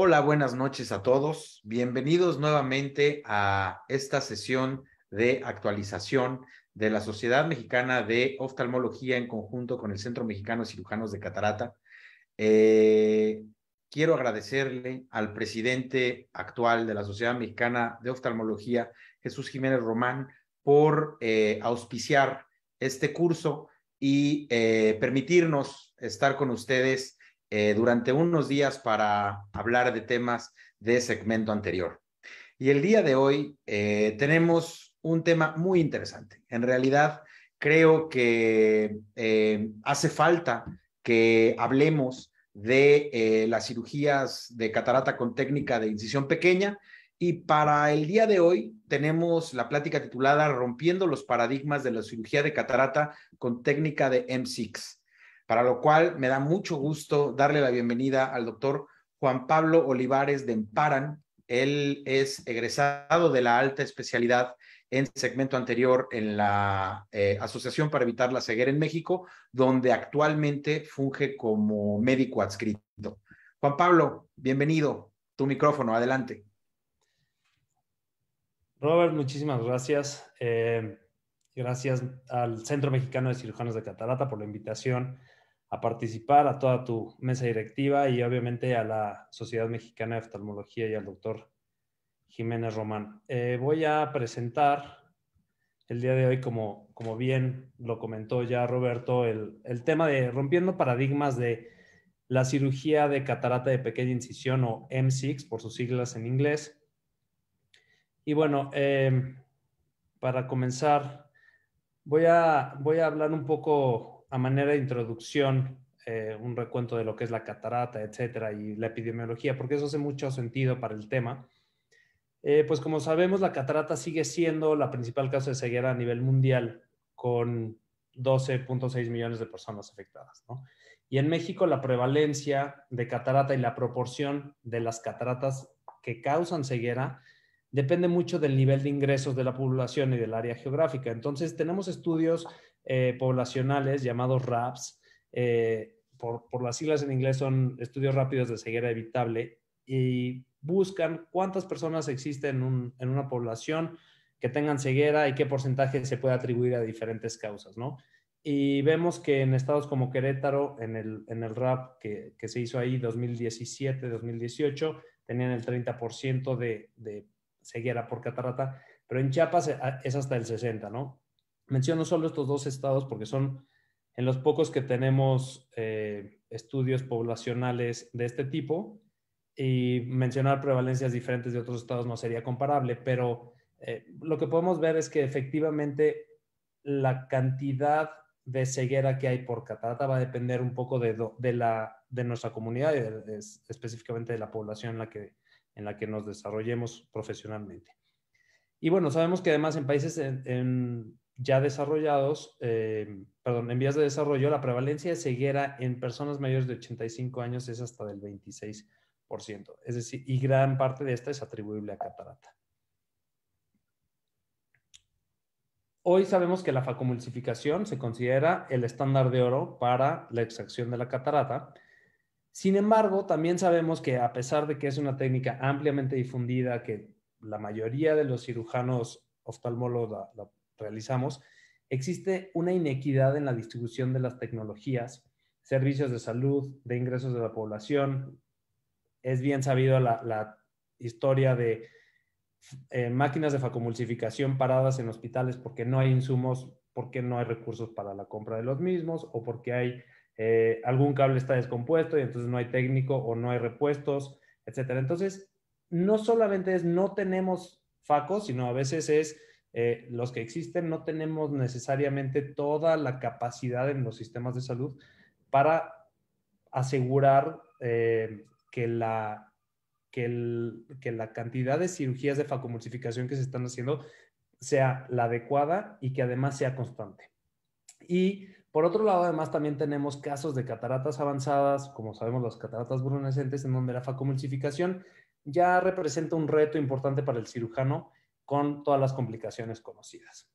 Hola, buenas noches a todos. Bienvenidos nuevamente a esta sesión de actualización de la Sociedad Mexicana de Oftalmología en conjunto con el Centro Mexicano de Cirujanos de Catarata. Eh, quiero agradecerle al presidente actual de la Sociedad Mexicana de Oftalmología, Jesús Jiménez Román, por eh, auspiciar este curso y eh, permitirnos estar con ustedes eh, durante unos días para hablar de temas de segmento anterior. Y el día de hoy eh, tenemos un tema muy interesante. En realidad, creo que eh, hace falta que hablemos de las cirugías de catarata con técnica de incisión pequeña. Y para el día de hoy tenemos la plática titulada Rompiendo los paradigmas de la cirugía de catarata con técnica de M6 para lo cual me da mucho gusto darle la bienvenida al doctor Juan Pablo Olivares de Emparan. Él es egresado de la alta especialidad en segmento anterior en la eh, Asociación para Evitar la Ceguera en México, donde actualmente funge como médico adscrito. Juan Pablo, bienvenido. Tu micrófono, adelante. Robert, muchísimas gracias. Eh, gracias al Centro Mexicano de Cirujanos de Catarata por la invitación a participar, a toda tu mesa directiva y obviamente a la Sociedad Mexicana de Oftalmología y al doctor Jiménez Román. Eh, voy a presentar el día de hoy, como, como bien lo comentó ya Roberto, el, tema de rompiendo paradigmas de la cirugía de catarata de pequeña incisión o M6 por sus siglas en inglés. Y bueno, eh, para comenzar, voy a, voy a hablar un poco a manera de introducción eh, un recuento de lo que es la catarata, etcétera, y la epidemiología, porque eso hace mucho sentido para el tema. Eh, pues como sabemos, la catarata sigue siendo la principal causa de ceguera a nivel mundial, con 12.6 millones de personas afectadas. Y en México la prevalencia de catarata y la proporción de las cataratas que causan ceguera depende mucho del nivel de ingresos de la población y del área geográfica. Entonces tenemos estudios eh, poblacionales llamados RAPS, eh, por, las siglas en inglés son estudios rápidos de ceguera evitable, y buscan cuántas personas existen en, una población que tengan ceguera y qué porcentaje se puede atribuir a diferentes causas, ¿no? Y vemos que en estados como Querétaro, en el, en el RAP que, se hizo ahí 2017-2018, tenían el 30% de, de ceguera por catarata, pero en Chiapas eh, es hasta el 60%, ¿no? Menciono solo estos dos estados porque son en los pocos que tenemos eh, estudios poblacionales de este tipo y mencionar prevalencias diferentes de otros estados no sería comparable, pero eh, lo que podemos ver es que efectivamente la cantidad de ceguera que hay por catarata va a depender un poco de, la, de nuestra comunidad y específicamente de la población en la, que, en la que nos desarrollemos profesionalmente. Y bueno, sabemos que además en países en ya desarrollados, eh, perdón, en vías de desarrollo, la prevalencia de ceguera en personas mayores de 85 años es hasta del 26%. Es decir, y gran parte de esta es atribuible a catarata. Hoy sabemos que la facomulsificación se considera el estándar de oro para la extracción de la catarata. Sin embargo, también sabemos que a pesar de que es una técnica ampliamente difundida, que la mayoría de los cirujanos oftalmólogos la realizamos, existe una inequidad en la distribución de las tecnologías, servicios de salud, de ingresos de la población. Es bien sabido la, historia de eh, máquinas de facomulsificación paradas en hospitales porque no hay insumos, porque no hay recursos para la compra de los mismos o porque hay eh, algún cable está descompuesto y entonces no hay técnico o no hay repuestos, etcétera. Entonces, no solamente es no tenemos facos, sino a veces es eh, los que existen no tenemos necesariamente toda la capacidad en los sistemas de salud para asegurar eh, que, la, que la cantidad de cirugías de facomulsificación que se están haciendo sea la adecuada y que además sea constante. Y por otro lado, además también tenemos casos de cataratas avanzadas, como sabemos las cataratas brunescentes, en donde la facomulsificación ya representa un reto importante para el cirujano con todas las complicaciones conocidas.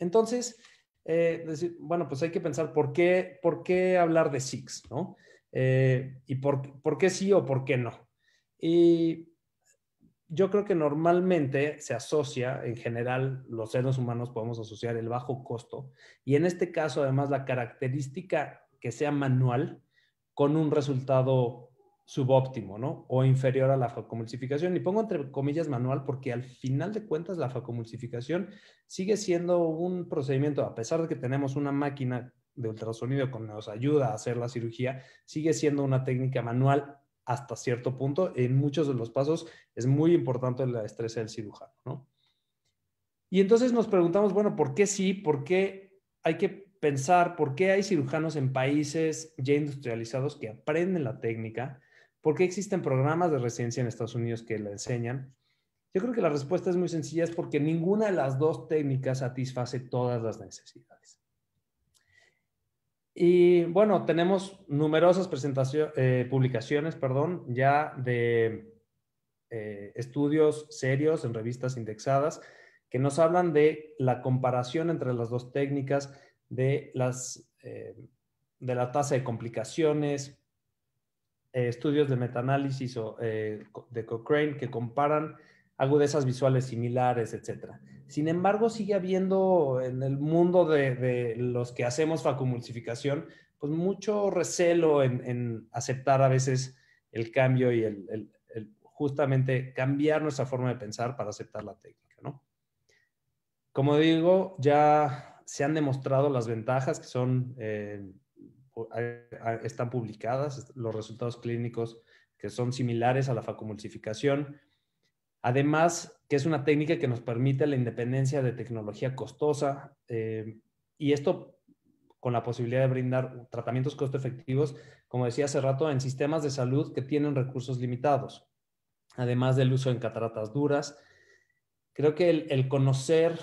Entonces, eh, bueno, pues hay que pensar por qué, por qué hablar de SIX, ¿no? Eh, y por, por, qué sí o por qué no. Y yo creo que normalmente se asocia, en general, los seres humanos podemos asociar el bajo costo y en este caso, además, la característica que sea manual con un resultado subóptimo, ¿no? O inferior a la facomulsificación. Y pongo entre comillas manual porque al final de cuentas la facomulsificación sigue siendo un procedimiento, a pesar de que tenemos una máquina de ultrasonido que nos ayuda a hacer la cirugía, sigue siendo una técnica manual hasta cierto punto. En muchos de los pasos es muy importante la destreza del cirujano, ¿no? Y entonces nos preguntamos, bueno, ¿por qué sí? ¿Por qué hay que pensar? ¿Por qué hay cirujanos en países ya industrializados que aprenden la técnica? ¿Por qué existen programas de residencia en Estados Unidos que la enseñan? Yo creo que la respuesta es muy sencilla, es porque ninguna de las dos técnicas satisface todas las necesidades. Y bueno, tenemos numerosas presentaciones, eh, publicaciones perdón, ya de eh, estudios serios en revistas indexadas que nos hablan de la comparación entre las dos técnicas, de, las, eh, de la tasa de complicaciones, eh, estudios de metaanálisis o, eh, de Cochrane que comparan agudezas visuales similares, etc. Sin embargo, sigue habiendo en el mundo de, los que hacemos facumulsificación, pues mucho recelo en, aceptar a veces el cambio y el, justamente cambiar nuestra forma de pensar para aceptar la técnica, ¿no? Como digo, ya se han demostrado las ventajas que son eh, están publicadas los resultados clínicos que son similares a la facomulsificación. Además, que es una técnica que nos permite la independencia de tecnología costosa eh, y esto con la posibilidad de brindar tratamientos costo efectivos, como decía hace rato, en sistemas de salud que tienen recursos limitados, además del uso en cataratas duras. Creo que el, el conocer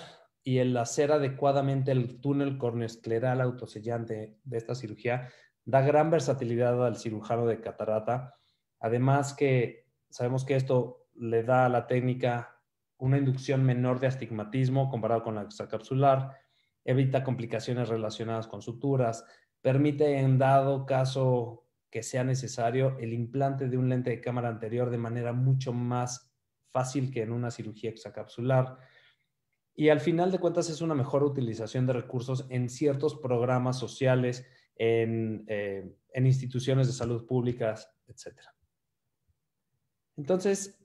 y el hacer adecuadamente el túnel corneoescleral autosellante de esta cirugía da gran versatilidad al cirujano de catarata. Además que sabemos que esto le da a la técnica una inducción menor de astigmatismo comparado con la extracapsular, evita complicaciones relacionadas con suturas, permite en dado caso que sea necesario el implante de un lente de cámara anterior de manera mucho más fácil que en una cirugía extracapsular y al final de cuentas es una mejor utilización de recursos en ciertos programas sociales, en, eh, instituciones de salud públicas, etc. Entonces,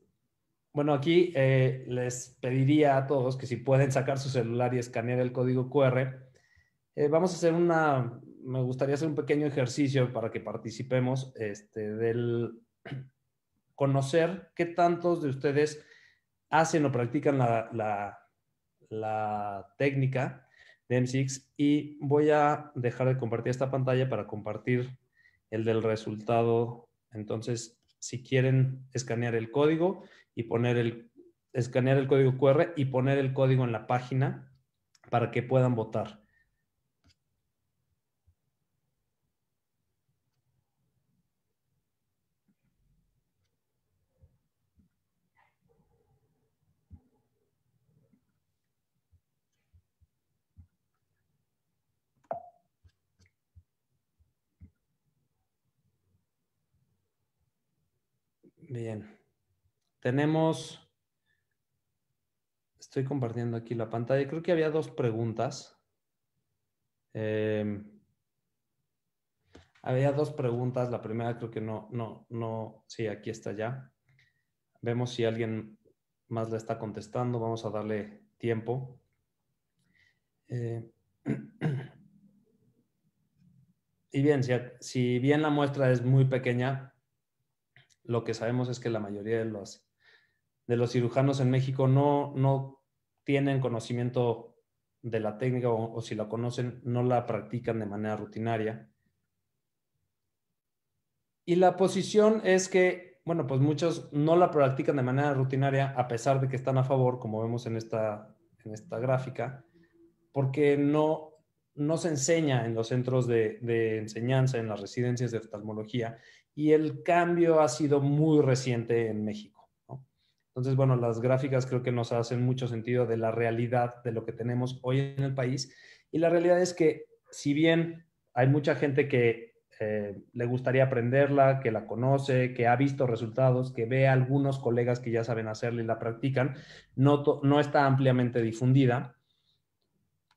bueno, aquí eh, les pediría a todos que si pueden sacar su celular y escanear el código QR, eh, vamos a hacer una, me gustaría hacer un pequeño ejercicio para que participemos este, del conocer qué tantos de ustedes hacen o practican la la técnica de M6 y voy a dejar de compartir esta pantalla para compartir el del resultado. Entonces, si quieren escanear el código y poner el escanear el código QR y poner el código en la página para que puedan votar. Tenemos, estoy compartiendo aquí la pantalla, creo que había dos preguntas. Em, había dos preguntas, la primera creo que no, no, no, sí, aquí está ya. Vemos si alguien más la está contestando, vamos a darle tiempo. Eh, y bien, si, bien la muestra es muy pequeña, lo que sabemos es que la mayoría de los, de los cirujanos en México no, no tienen conocimiento de la técnica o, si la conocen, no la practican de manera rutinaria. Y la posición es que, bueno, pues muchos no la practican de manera rutinaria a pesar de que están a favor, como vemos en esta, en esta gráfica, porque no, no se enseña en los centros de enseñanza, en las residencias de oftalmología, y el cambio ha sido muy reciente en México. Entonces, bueno, las gráficas creo que nos hacen mucho sentido de la realidad de lo que tenemos hoy en el país. Y la realidad es que si bien hay mucha gente que eh, le gustaría aprenderla, que la conoce, que ha visto resultados, que ve a algunos colegas que ya saben hacerla y la practican, no, no está ampliamente difundida.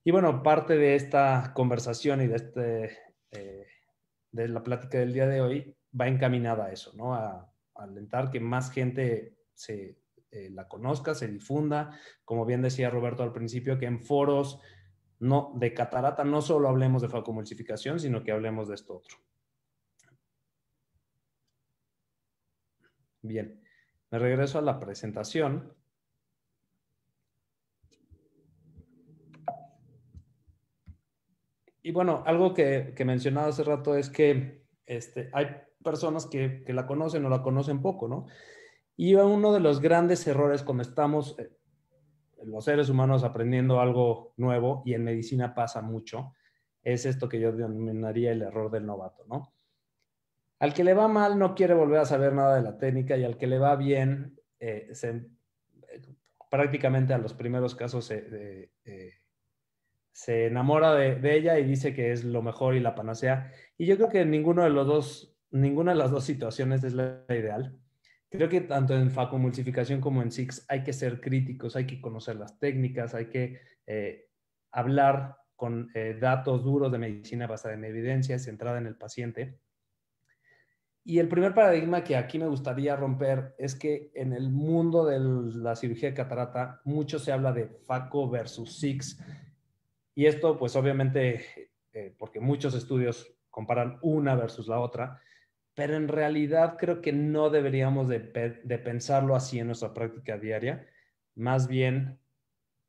Y bueno, parte de esta conversación y de, este, eh, de la plática del día de hoy va encaminada a eso, ¿no? a alentar que más gente se, eh, la conozca, se difunda. Como bien decía Roberto al principio, que en foros no, de catarata no solo hablemos de facomulsificación, sino que hablemos de esto otro. Bien, me regreso a la presentación. Y bueno, algo que, que mencionaba hace rato es que este, hay personas que, que, la conocen o la conocen poco, ¿no? Y uno de los grandes errores cuando estamos eh, los seres humanos aprendiendo algo nuevo, y en medicina pasa mucho, es esto que yo denominaría el error del novato, Al que le va mal no quiere volver a saber nada de la técnica y al que le va bien, eh, eh, prácticamente a los primeros casos se, enamora de, de ella y dice que es lo mejor y la panacea. Y yo creo que ninguno de los dos, ninguna de las dos situaciones es la ideal Creo que tanto en facomulsificación como en SIX hay que ser críticos, hay que conocer las técnicas, hay que eh, hablar con eh, datos duros de medicina basada en evidencia, centrada en el paciente. Y el primer paradigma que aquí me gustaría romper es que en el mundo de la cirugía de catarata mucho se habla de FACO versus SIX. Y esto pues obviamente eh, porque muchos estudios comparan una versus la otra pero en realidad creo que no deberíamos de, pensarlo así en nuestra práctica diaria. Más bien,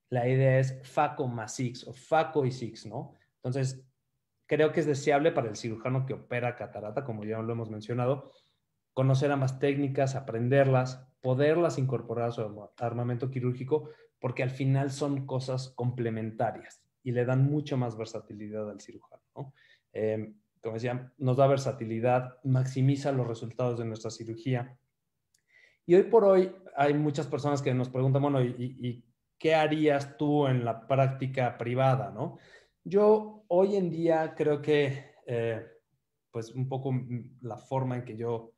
la idea es FACO más SIX o FACO y SIX, ¿no? Entonces, creo que es deseable para el cirujano que opera catarata, como ya lo hemos mencionado, conocer más técnicas, aprenderlas, poderlas incorporar a su armamento quirúrgico, porque al final son cosas complementarias y le dan mucho más versatilidad al cirujano, ¿no? Em, como decía, nos da versatilidad, maximiza los resultados de nuestra cirugía. Y hoy por hoy hay muchas personas que nos preguntan, bueno, ¿y, qué harías tú en la práctica privada, no? Yo hoy en día creo que, eh, pues un poco la forma en que yo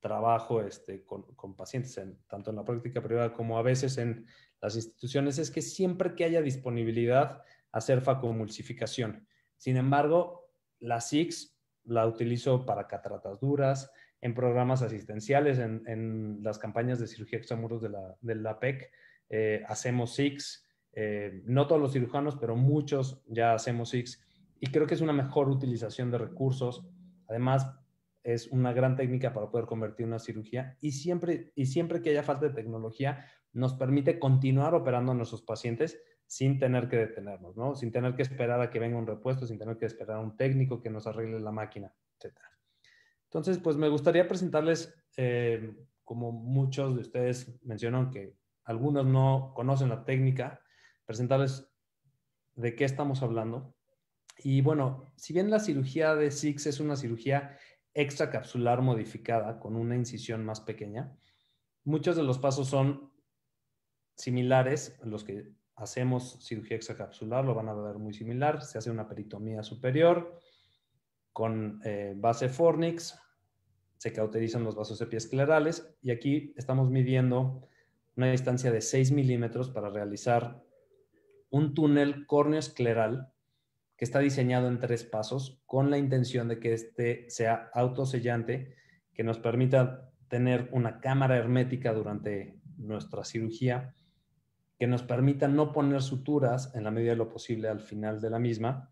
trabajo este, con, con pacientes, tanto en la práctica privada como a veces en las instituciones, es que siempre que haya disponibilidad, hacer facomulsificación. Sin embargo, la SIX la utilizo para cataratas duras, en programas asistenciales, en, las campañas de cirugía extramuros de la, de la PEC, eh, hacemos SIX. Eh, no todos los cirujanos, pero muchos ya hacemos SIX. Y creo que es una mejor utilización de recursos. Además, es una gran técnica para poder convertir una cirugía y siempre, y siempre que haya falta de tecnología, nos permite continuar operando a nuestros pacientes sin tener que detenernos, ¿no? Sin tener que esperar a que venga un repuesto, sin tener que esperar a un técnico que nos arregle la máquina, etc. Entonces, pues me gustaría presentarles, eh, como muchos de ustedes mencionan que algunos no conocen la técnica, presentarles de qué estamos hablando. Y bueno, si bien la cirugía de SIX es una cirugía extracapsular modificada con una incisión más pequeña, muchos de los pasos son similares a los que hacemos cirugía extracapsular, lo van a ver muy similar, se hace una peritomía superior con eh, base Fornix, se cauterizan los vasos epiesclerales y aquí estamos midiendo una distancia de 6 milímetros para realizar un túnel escleral que está diseñado en tres pasos con la intención de que este sea autosellante, que nos permita tener una cámara hermética durante nuestra cirugía que nos permitan no poner suturas en la medida de lo posible al final de la misma.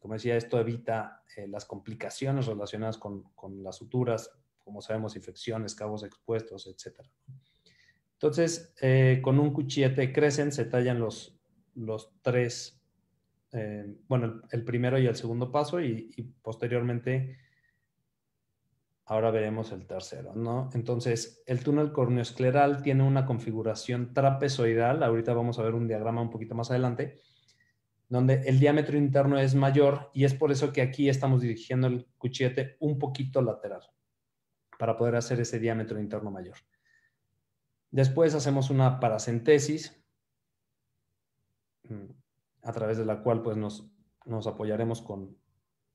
Como decía, esto evita eh, las complicaciones relacionadas con, las suturas, como sabemos, infecciones, cabos expuestos, etc. Entonces, eh, con un cuchillete crecen, se tallan los, los tres, eh, bueno, el, primero y el segundo paso y posteriormente Ahora veremos el tercero, ¿no? Entonces, el túnel corneoescleral tiene una configuración trapezoidal. Ahorita vamos a ver un diagrama un poquito más adelante, donde el diámetro interno es mayor y es por eso que aquí estamos dirigiendo el cuchillete un poquito lateral para poder hacer ese diámetro interno mayor. Después hacemos una paracentesis mm, a través de la cual pues, nos, nos apoyaremos con,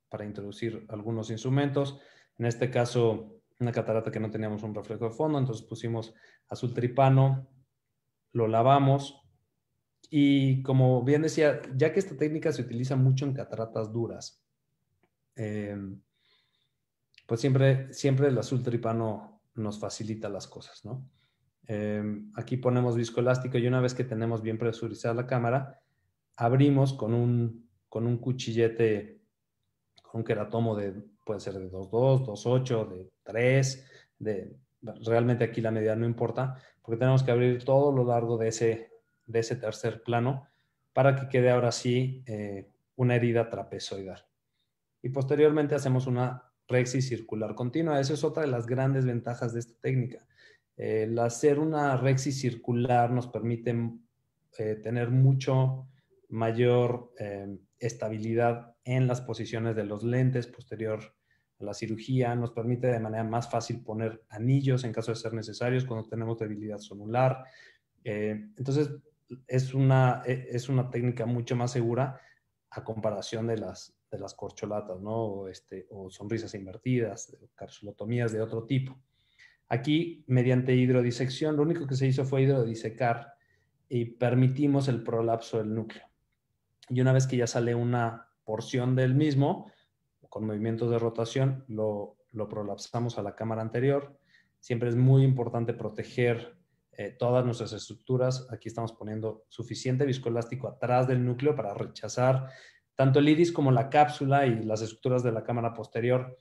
para introducir algunos instrumentos. En este caso, una catarata que no teníamos un reflejo de fondo, entonces pusimos azul tripano, lo lavamos y como bien decía, ya que esta técnica se utiliza mucho en cataratas duras, em, pues siempre, siempre el azul tripano nos facilita las cosas, ¿no? Em, aquí ponemos disco elástico y una vez que tenemos bien presurizada la cámara, abrimos con un, con un cuchillete era tomo de, puede ser de 2.2, 2.8, de 3, de, realmente aquí la medida no importa, porque tenemos que abrir todo lo largo de ese, de ese tercer plano para que quede ahora sí eh, una herida trapezoidal. Y posteriormente hacemos una rexis circular continua. Esa es otra de las grandes ventajas de esta técnica. El hacer una rexis circular nos permite eh, tener mucho mayor eh, estabilidad en las posiciones de los lentes posterior a la cirugía, nos permite de manera más fácil poner anillos en caso de ser necesarios cuando tenemos debilidad sonular. Eh, entonces, es una, e, es una técnica mucho más segura a comparación de las, las corcholatas, ¿no? O, este, o sonrisas invertidas, carcelotomías de otro tipo. Aquí, mediante hidrodisección, lo único que se hizo fue hidrodisecar y permitimos el prolapso del núcleo. Y una vez que ya sale una porción del mismo, con movimientos de rotación, lo, lo prolapsamos a la cámara anterior. Siempre es muy importante proteger eh, todas nuestras estructuras. Aquí estamos poniendo suficiente viscoelástico atrás del núcleo para rechazar tanto el iris como la cápsula y las estructuras de la cámara posterior,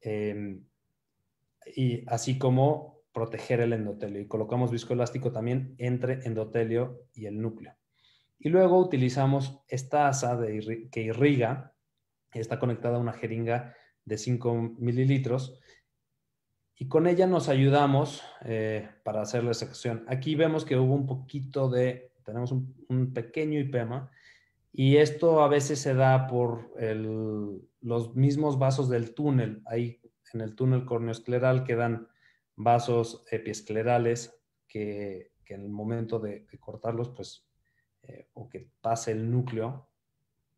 em, y así como proteger el endotelio. Y colocamos viscoelástico también entre endotelio y el núcleo. Y luego utilizamos esta asa de, que irriga, está conectada a una jeringa de 5 mililitros, y con ella nos ayudamos eh, para hacer la sección. Aquí vemos que hubo un poquito de, tenemos un, pequeño hipema, y esto a veces se da por los mismos vasos del túnel. Ahí en el túnel corneoescleral quedan vasos epiesclerales que, en el momento de cortarlos, pues eh, o que pase el núcleo,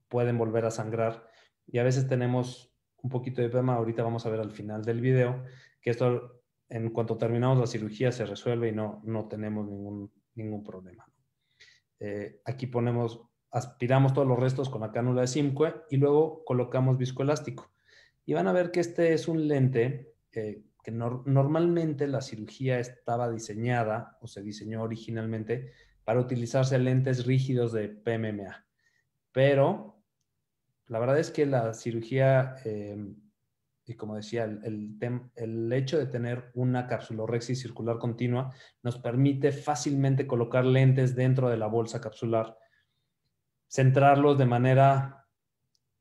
pueden volver a sangrar. Y a veces tenemos un poquito de problema, ahorita vamos a ver al final del video, que esto en cuanto terminamos la cirugía se resuelve y no, tenemos ningún, problema. Eh, aquí ponemos, aspiramos todos los restos con la cánula de Simcoe y luego colocamos viscoelástico. Y van a ver que este es un lente eh, que normalmente la cirugía estaba diseñada o se diseñó originalmente para utilizarse lentes rígidos de PMMA. Pero la verdad es que la cirugía, em, y como decía, el, el, hecho de tener una capsulorexis circular continua nos permite fácilmente colocar lentes dentro de la bolsa capsular, centrarlos de manera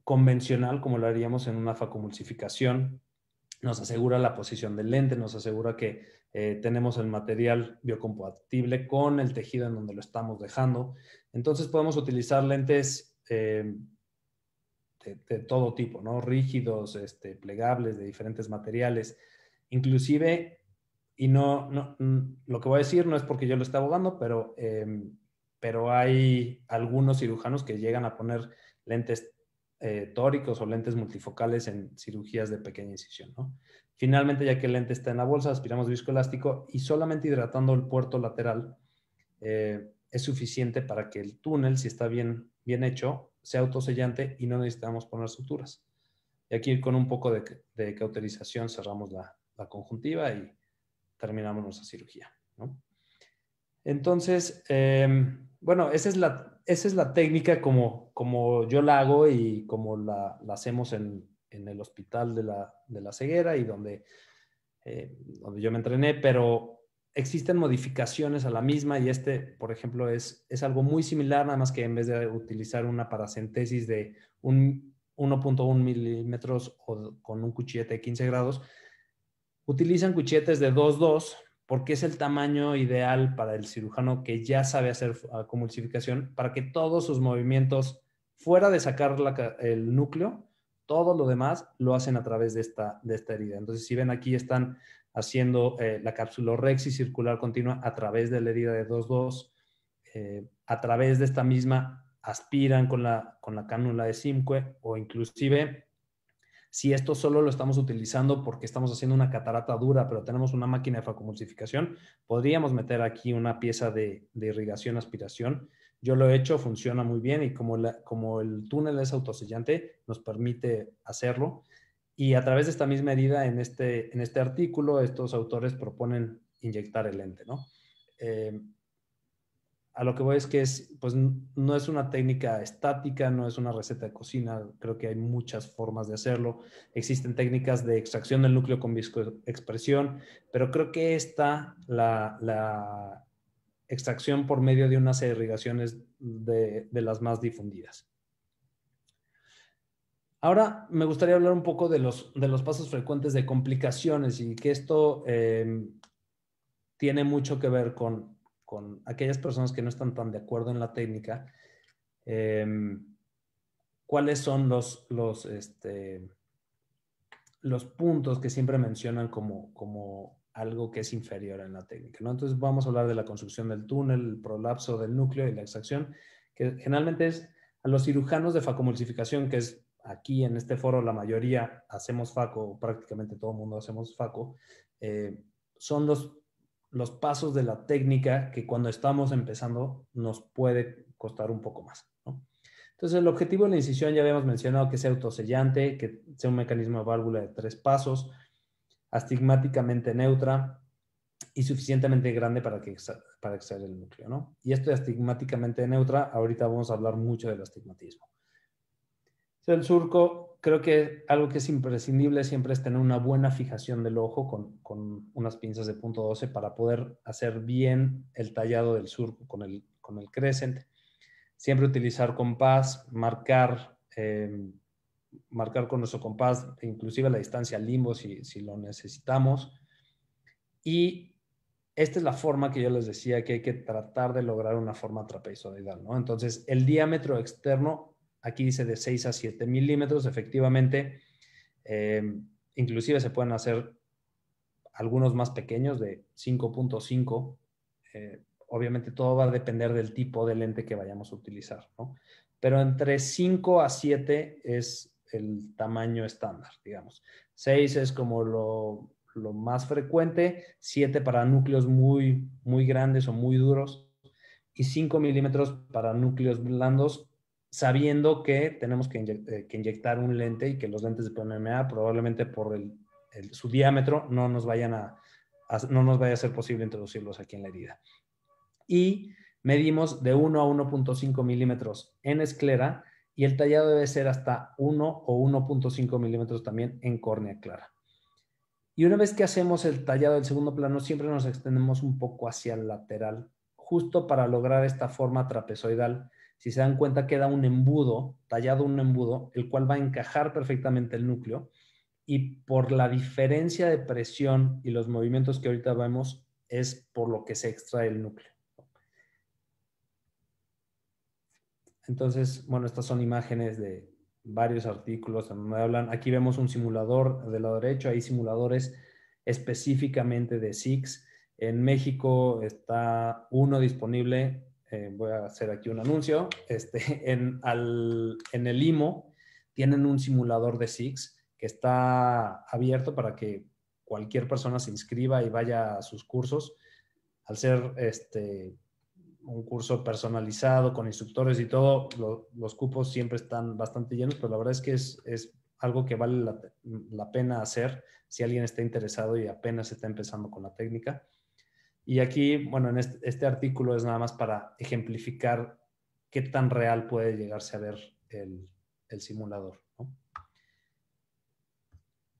convencional, como lo haríamos en una facomulsificación, nos asegura la posición del lente, nos asegura que eh, tenemos el material biocompatible con el tejido en donde lo estamos dejando. Entonces podemos utilizar lentes eh, de, todo tipo, ¿no? Rígidos, este, plegables, de diferentes materiales. Inclusive, y no, no, mm, lo que voy a decir no es porque yo lo esté abogando, pero, em, pero hay algunos cirujanos que llegan a poner lentes eh, tóricos o lentes multifocales en cirugías de pequeña incisión. Finalmente, ya que el lente está en la bolsa, aspiramos viscoelástico y solamente hidratando el puerto lateral eh, es suficiente para que el túnel, si está bien, bien hecho, sea autosellante y no necesitamos poner suturas. Y aquí con un poco de, de cauterización cerramos la, conjuntiva y terminamos nuestra cirugía. Entonces, em, bueno, esa es la, esa es la técnica como, como yo la hago y como la, hacemos en, el hospital de la, ceguera y eh, donde, yo me entrené, pero existen modificaciones a la misma y este, por ejemplo, es, es algo muy similar, nada más que en vez de utilizar una paracentesis de un 1.1 milímetros o con un cuchillete de 15 grados, utilizan cuchilletes de 2.2 porque es el tamaño ideal para el cirujano que ya sabe hacer ah, comulsificación, para que todos sus movimientos, fuera de sacar el núcleo, todo lo demás lo hacen a través de esta, herida. Entonces, si ven aquí, están haciendo eh, la la rexi circular continua a través de la herida de 2-2, eh, a través de esta misma aspiran con la, con la cánula de 5 o inclusive si esto solo lo estamos utilizando porque estamos haciendo una catarata dura, pero tenemos una máquina de facomulsificación, podríamos meter aquí una pieza de, irrigación-aspiración. Yo lo he hecho, funciona muy bien y como, la, como el túnel es autosellante, nos permite hacerlo. Y a través de esta misma herida, en este, en este artículo, estos autores proponen inyectar el lente, ¿no? Eh, a lo que voy es que es, pues, no es una técnica estática, no es una receta de cocina, creo que hay muchas formas de hacerlo. Existen técnicas de extracción del núcleo con viscoexpresión, pero creo que esta, la, extracción por medio de unas irrigaciones de, las más difundidas. Ahora me gustaría hablar un poco de los, de los pasos frecuentes de complicaciones y que esto em, tiene mucho que ver con, con aquellas personas que no están tan de acuerdo en la técnica, em, cuáles son los, los, este, los puntos que siempre mencionan como, como algo que es inferior en la técnica. ¿no? Entonces vamos a hablar de la construcción del túnel, el prolapso del núcleo y la extracción, que generalmente es a los cirujanos de facomulsificación, que es aquí en este foro la mayoría hacemos faco, prácticamente todo el mundo hacemos faco, eh, son los los pasos de la técnica que cuando estamos empezando nos puede costar un poco más. Entonces, el objetivo de la incisión ya habíamos mencionado que sea autosellante, que sea un mecanismo de válvula de tres pasos, astigmáticamente neutra y suficientemente grande para que para extraer el núcleo. ¿no? Y esto de astigmáticamente neutra, ahorita vamos a hablar mucho del astigmatismo. el surco creo que algo que es imprescindible siempre es tener una buena fijación del ojo con, con unas pinzas de punto 12 para poder hacer bien el tallado del surco con el, con el crescent. Siempre utilizar compás, marcar, em, marcar con nuestro compás, inclusive la distancia limbo si, si lo necesitamos. Y esta es la forma que yo les decía que hay que tratar de lograr una forma trapezoidal, ¿no? Entonces, el diámetro externo Aquí dice de 6 a 7 milímetros, efectivamente. Eh, inclusive se pueden hacer algunos más pequeños de 5.5. Eh, obviamente todo va a depender del tipo de lente que vayamos a utilizar, ¿no? Pero entre 5 a 7 es el tamaño estándar, digamos. 6 es como lo, más frecuente, 7 para núcleos muy, muy grandes o muy duros y 5 milímetros para núcleos blandos sabiendo que tenemos eh, que, inyectar un lente y que los lentes de PMMA probablemente por su diámetro no nos vayan a, no nos vaya a ser posible introducirlos aquí en la herida. Y medimos de 1 a 1.5 milímetros en esclera y el tallado debe ser hasta 1 o 1.5 milímetros también en córnea clara. Y una vez que hacemos el tallado del segundo plano, siempre nos extendemos un poco hacia el lateral, justo para lograr esta forma trapezoidal si se dan cuenta, queda un embudo, tallado un embudo, el cual va a encajar perfectamente el núcleo. Y por la diferencia de presión y los movimientos que ahorita vemos, es por lo que se extrae el núcleo. Entonces, bueno, estas son imágenes de varios artículos me hablan. Aquí vemos un simulador de la derecha. hay simuladores específicamente de SIX. En México está uno disponible eh, voy a hacer aquí un anuncio, este, en, el IMO tienen un simulador de SIX que está abierto para que cualquier persona se inscriba y vaya a sus cursos. Al ser este, un curso personalizado con instructores y todo, los cupos siempre están bastante llenos, pero la verdad es que es, algo que vale la, la, pena hacer si alguien está interesado y apenas está empezando con la técnica. Y aquí, bueno, en este, artículo es nada más para ejemplificar qué tan real puede llegarse a ver el, simulador.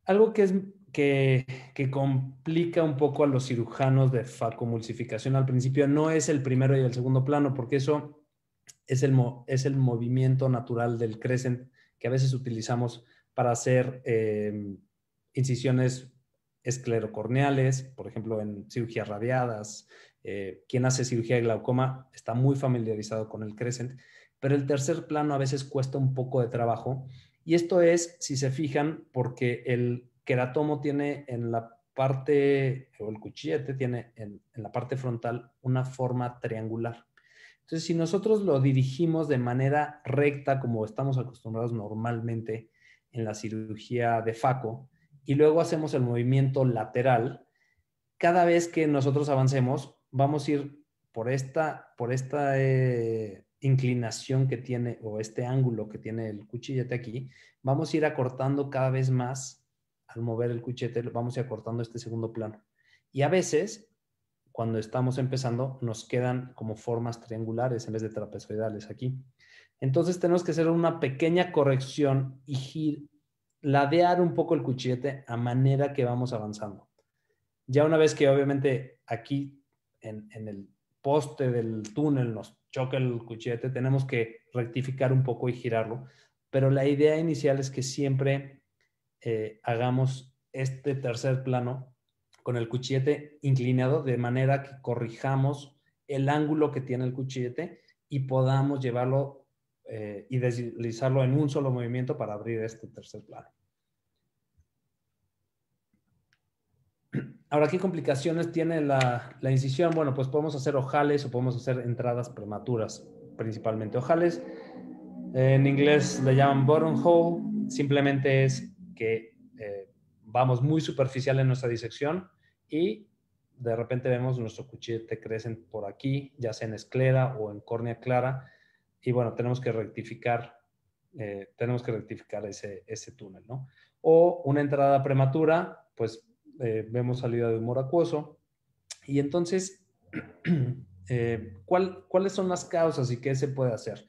Algo que, es, que, complica un poco a los cirujanos de facomulsificación al principio no es el primero y el segundo plano, porque eso es el, es el movimiento natural del crescent que a veces utilizamos para hacer eh, incisiones esclerocorneales, por ejemplo, en cirugías radiadas. Eh, quien hace cirugía de glaucoma está muy familiarizado con el crescent, pero el tercer plano a veces cuesta un poco de trabajo. Y esto es, si se fijan, porque el queratomo tiene en la parte, o el cuchillete tiene en la parte frontal una forma triangular. Entonces, si nosotros lo dirigimos de manera recta, como estamos acostumbrados normalmente en la cirugía de FACO, y luego hacemos el movimiento lateral, cada vez que nosotros avancemos, vamos a ir por esta, por esta eh, inclinación que tiene o este ángulo que tiene el cuchillete aquí, vamos a ir acortando cada vez más, al mover el cuchillete, vamos a ir acortando este segundo plano. Y a veces, cuando estamos empezando, nos quedan como formas triangulares en vez de trapezoidales aquí. Entonces tenemos que hacer una pequeña corrección y, gir, ladear un poco el cuchillete a manera que vamos avanzando. Ya una vez que obviamente aquí en, el poste del túnel nos choca el cuchillete, tenemos que rectificar un poco y girarlo. Pero la idea inicial es que siempre eh, hagamos este tercer plano con el cuchillete inclinado de manera que corrijamos el ángulo que tiene el cuchillete y podamos llevarlo eh, y deslizarlo en un solo movimiento para abrir este tercer plano. Ahora, ¿qué complicaciones tiene la, incisión? Bueno, pues podemos hacer ojales o podemos hacer entradas prematuras, principalmente ojales. Eh, en inglés le llaman bottom hole, simplemente es que eh, vamos muy superficial en nuestra disección y de repente vemos nuestro cuchillete crecen por aquí, ya sea en esclera o en córnea clara, y bueno, tenemos que rectificar, eh, tenemos que rectificar ese, ese, túnel, ¿no? O una entrada prematura, pues eh, vemos salida de humor acuoso. Y entonces, eh, ¿cuál, ¿cuáles son las causas y qué se puede hacer?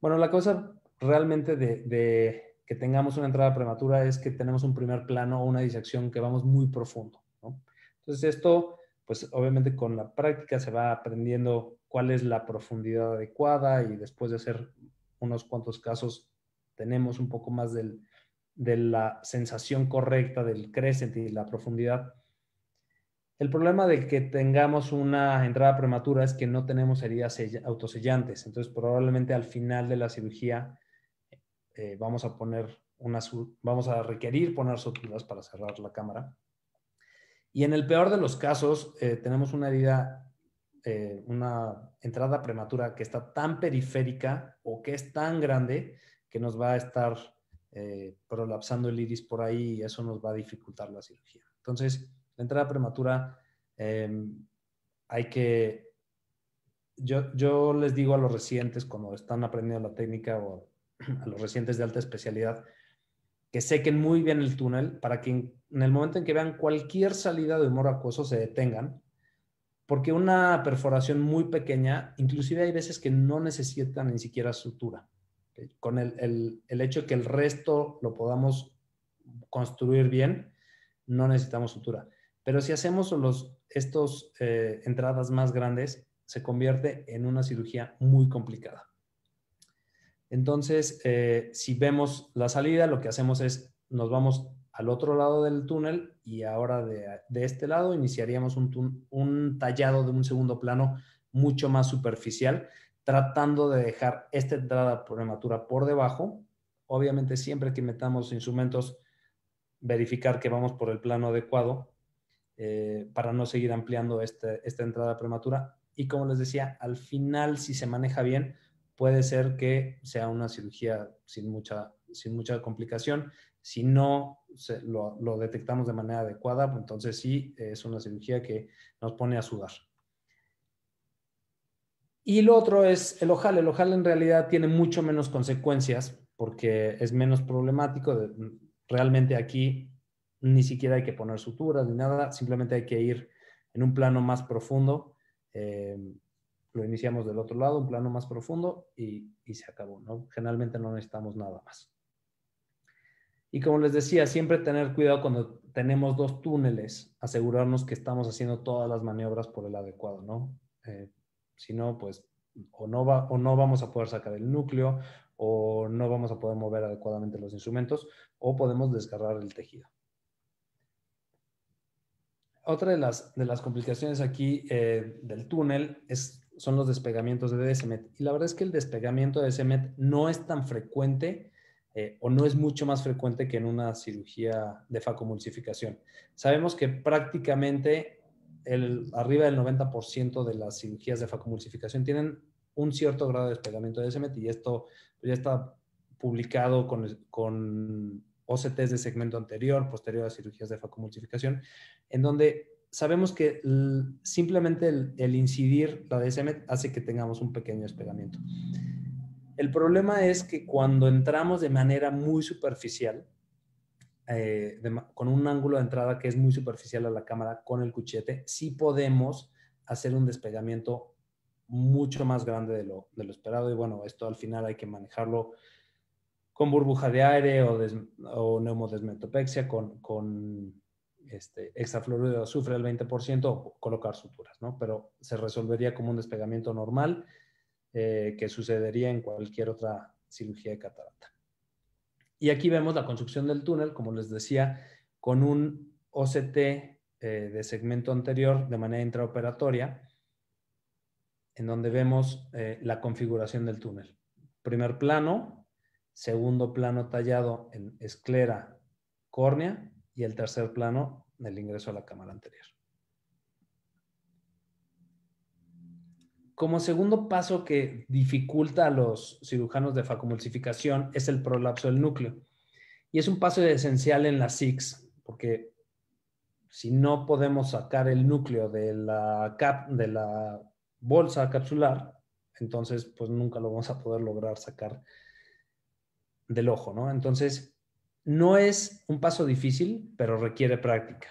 Bueno, la cosa realmente de, que tengamos una entrada prematura es que tenemos un primer plano o una disección que vamos muy profundo, ¿no? Entonces esto, pues obviamente con la práctica se va aprendiendo cuál es la profundidad adecuada y después de hacer unos cuantos casos tenemos un poco más de la sensación correcta del crescent y la profundidad. El problema de que tengamos una entrada prematura es que no tenemos heridas autosellantes, entonces probablemente al final de la cirugía eh, vamos a poner una vamos a requerir poner suturas para cerrar la cámara. Y en el peor de los casos eh, tenemos una herida eh, una entrada prematura que está tan periférica o que es tan grande que nos va a estar eh, prolapsando el iris por ahí y eso nos va a dificultar la cirugía. Entonces, la entrada prematura em, hay que... Yo, les digo a los recientes cuando están aprendiendo la técnica o a los recientes de alta especialidad que sequen muy bien el túnel para que en el momento en que vean cualquier salida de humor acuoso se detengan porque una perforación muy pequeña, inclusive hay veces que no necesita ni siquiera sutura. Con el, hecho que el resto lo podamos construir bien, no necesitamos sutura. Pero si hacemos los, estos eh, entradas más grandes, se convierte en una cirugía muy complicada. Entonces, eh, si vemos la salida, lo que hacemos es nos vamos al otro lado del túnel y ahora de, este lado iniciaríamos un, un tallado de un segundo plano mucho más superficial, tratando de dejar esta entrada prematura por debajo. Obviamente siempre que metamos instrumentos, verificar que vamos por el plano adecuado eh, para no seguir ampliando este, esta entrada prematura. Y como les decía, al final, si se maneja bien, puede ser que sea una cirugía sin mucha, sin mucha complicación. Si no lo, detectamos de manera adecuada, pues entonces sí es una cirugía que nos pone a sudar. Y lo otro es el ojal. El ojal en realidad tiene mucho menos consecuencias porque es menos problemático. Realmente aquí ni siquiera hay que poner suturas ni nada, simplemente hay que ir en un plano más profundo. Eh, lo iniciamos del otro lado, un plano más profundo y, se acabó. Generalmente no necesitamos nada más. Y como les decía, siempre tener cuidado cuando tenemos dos túneles, asegurarnos que estamos haciendo todas las maniobras por el adecuado, ¿no? Eh, si no, pues o no, va, o no vamos a poder sacar el núcleo, o no vamos a poder mover adecuadamente los instrumentos, o podemos desgarrar el tejido. Otra de las, de las complicaciones aquí eh, del túnel es, son los despegamientos de DSMET. Y la verdad es que el despegamiento de DSMET no es tan frecuente eh, o no es mucho más frecuente que en una cirugía de facomulsificación. Sabemos que prácticamente arriba del 90% de las cirugías de facomulsificación tienen un cierto grado de despegamiento de SMT y esto ya está publicado con, con OCTs de segmento anterior, posterior a cirugías de facomulsificación, en donde sabemos que simplemente el, incidir la DSM hace que tengamos un pequeño despegamiento. El problema es que cuando entramos de manera muy superficial, eh, con un ángulo de entrada que es muy superficial a la cámara con el cuchete, sí podemos hacer un despegamiento mucho más grande de lo, esperado. Y bueno, esto al final hay que manejarlo con burbuja de aire o, neumodesmentopexia con, con este, de azufre al 20% o colocar suturas, ¿no? Pero se resolvería como un despegamiento normal eh, que sucedería en cualquier otra cirugía de catarata. Y aquí vemos la construcción del túnel, como les decía, con un OCT eh, de segmento anterior de manera intraoperatoria, en donde vemos eh, la configuración del túnel. Primer plano, segundo plano tallado en esclera córnea y el tercer plano del ingreso a la cámara anterior. Como segundo paso que dificulta a los cirujanos de facomulsificación es el prolapso del núcleo. Y es un paso esencial en la six porque si no podemos sacar el núcleo de la, cap, de la bolsa capsular, entonces pues nunca lo vamos a poder lograr sacar del ojo, ¿no? Entonces, no es un paso difícil, pero requiere práctica.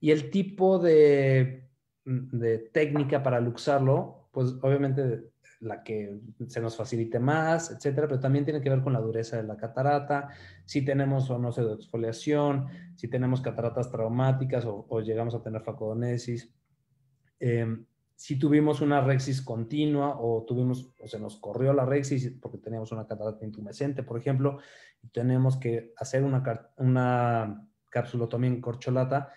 Y el tipo de Mm, de técnica para luxarlo, pues obviamente la que se nos facilite más, etcétera, pero también tiene que ver con la dureza de la catarata, si tenemos o no de exfoliación, si tenemos cataratas traumáticas o, llegamos a tener facodonesis, em, si tuvimos una rexis continua o tuvimos o se nos corrió la rexis porque teníamos una catarata intumescente, por ejemplo, y tenemos que hacer una, una capsulotomía en corcholata,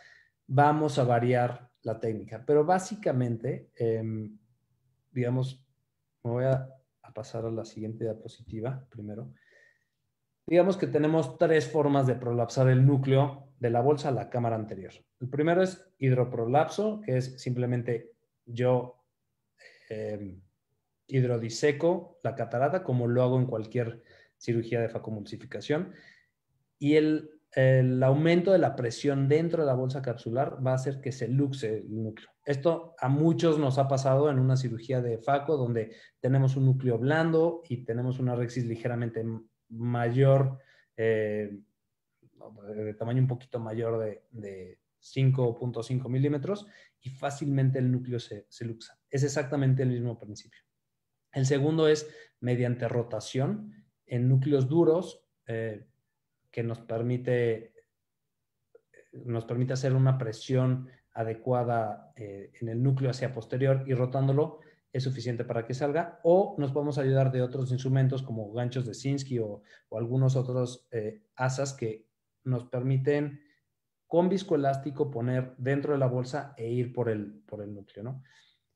vamos a variar la técnica, pero básicamente, em, digamos, me voy a, pasar a la siguiente diapositiva primero. Digamos que tenemos tres formas de prolapsar el núcleo de la bolsa a la cámara anterior. El primero es hidroprolapso, que es simplemente yo em, hidrodiseco la catarata como lo hago en cualquier cirugía de facomulsificación. Y el el aumento de la presión dentro de la bolsa capsular va a hacer que se luxe el núcleo. Esto a muchos nos ha pasado en una cirugía de FACO donde tenemos un núcleo blando y tenemos una rexis ligeramente mayor, eh, de tamaño un poquito mayor de, 5.5 milímetros y fácilmente el núcleo se, luxa. Es exactamente el mismo principio. El segundo es mediante rotación en núcleos duros. Eh, que nos permite, nos permite hacer una presión adecuada eh, en el núcleo hacia posterior y rotándolo es suficiente para que salga, o nos podemos ayudar de otros instrumentos como ganchos de Sinsky o, algunos otros eh, asas que nos permiten con viscoelástico poner dentro de la bolsa e ir por el, por el núcleo.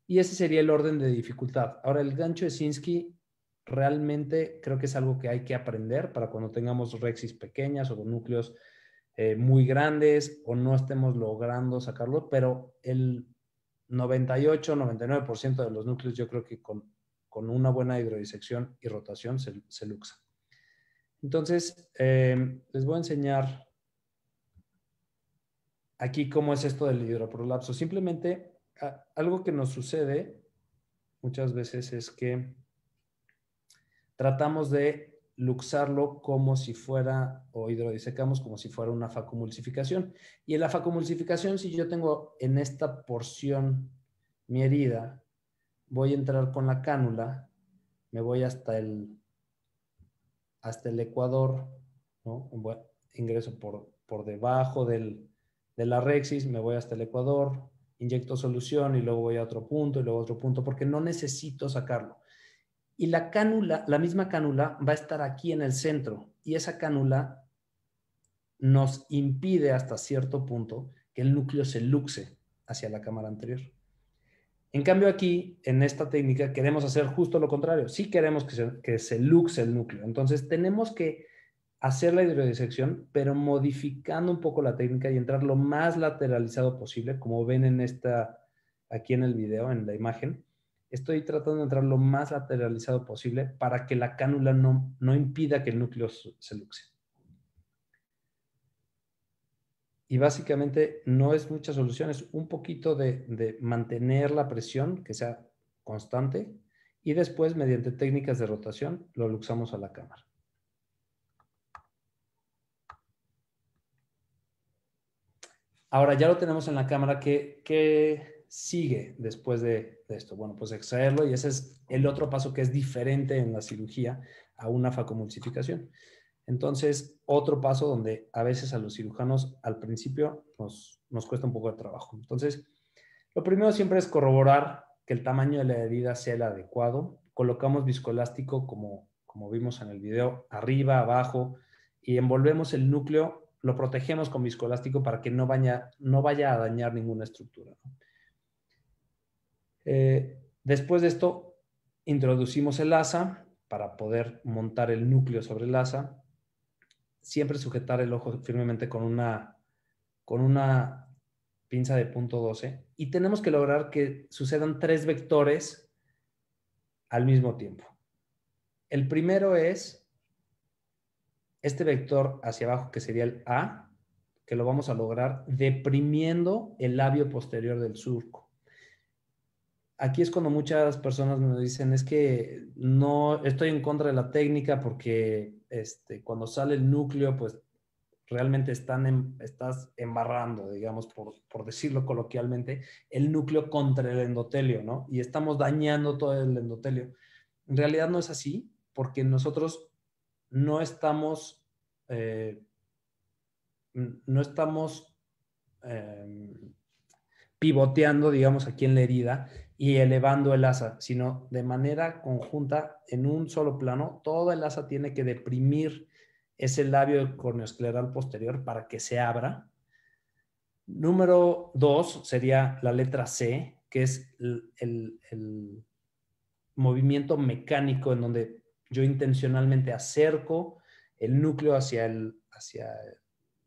Y ese sería el orden de dificultad. Ahora, el gancho de Sinsky realmente creo que es algo que hay que aprender para cuando tengamos rexis pequeñas o núcleos eh, muy grandes o no estemos logrando sacarlo, pero el 98, 99% de los núcleos yo creo que con, con una buena hidrodisección y rotación se, se luxa. Entonces, eh, les voy a enseñar aquí cómo es esto del hidroprolapso. Simplemente algo que nos sucede muchas veces es que tratamos de luxarlo como si fuera, o hidrodisecamos como si fuera una facomulsificación. Y en la facomulsificación, si yo tengo en esta porción mi herida, voy a entrar con la cánula, me voy hasta el, hasta el ecuador, ingreso por, por debajo del, de la rexis, me voy hasta el ecuador, inyecto solución y luego voy a otro punto y luego a otro punto, porque no necesito sacarlo. Y la cánula, la misma cánula va a estar aquí en el centro y esa cánula nos impide hasta cierto punto que el núcleo se luxe hacia la cámara anterior. En cambio aquí, en esta técnica, queremos hacer justo lo contrario. Sí queremos que se, que luxe el núcleo. Entonces tenemos que hacer la hidrodisección, pero modificando un poco la técnica y entrar lo más lateralizado posible, como ven en esta, aquí en el video, en la imagen estoy tratando de entrar lo más lateralizado posible para que la cánula no, no impida que el núcleo se luxe. Y básicamente no es mucha solución, es un poquito de, mantener la presión que sea constante y después mediante técnicas de rotación lo luxamos a la cámara. Ahora ya lo tenemos en la cámara. ¿Qué, que... qué sigue después de, esto? Bueno, pues extraerlo y ese es el otro paso que es diferente en la cirugía a una facomulsificación. Entonces, otro paso donde a veces a los cirujanos al principio nos, nos cuesta un poco de trabajo. Entonces, lo primero siempre es corroborar que el tamaño de la herida sea el adecuado. Colocamos viscoelástico como, como vimos en el video, arriba, abajo, y envolvemos el núcleo, lo protegemos con viscoelástico para que no vaya, no vaya a dañar ninguna estructura. ¿no? Eh, después de esto, introducimos el asa para poder montar el núcleo sobre el asa. Siempre sujetar el ojo firmemente con una, con una pinza de punto 12 y tenemos que lograr que sucedan tres vectores al mismo tiempo. El primero es este vector hacia abajo que sería el A, que lo vamos a lograr deprimiendo el labio posterior del surco aquí es cuando muchas personas me dicen, es que no estoy en contra de la técnica porque este, cuando sale el núcleo, pues realmente están estás embarrando, digamos, por, por, decirlo coloquialmente, el núcleo contra el endotelio, ¿no? Y estamos dañando todo el endotelio. En realidad no es así, porque nosotros no estamos, eh, no estamos em, pivoteando, digamos, aquí en la herida y elevando el asa, sino de manera conjunta, en un solo plano, todo el asa tiene que deprimir ese labio corneoescleral posterior para que se abra. Número dos sería la letra C, que es el, movimiento mecánico en donde yo intencionalmente acerco el núcleo hacia el, hacia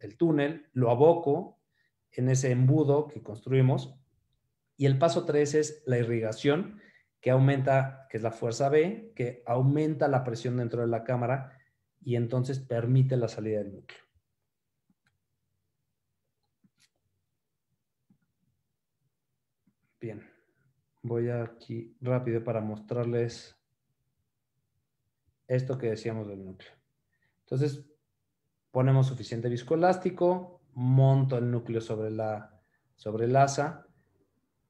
el túnel, lo aboco en ese embudo que construimos y el paso 3 es la irrigación, que aumenta, que es la fuerza B, que aumenta la presión dentro de la cámara y entonces permite la salida del núcleo. Bien, voy aquí rápido para mostrarles esto que decíamos del núcleo. Entonces, ponemos suficiente viscoelástico, monto el núcleo sobre la sobre el asa,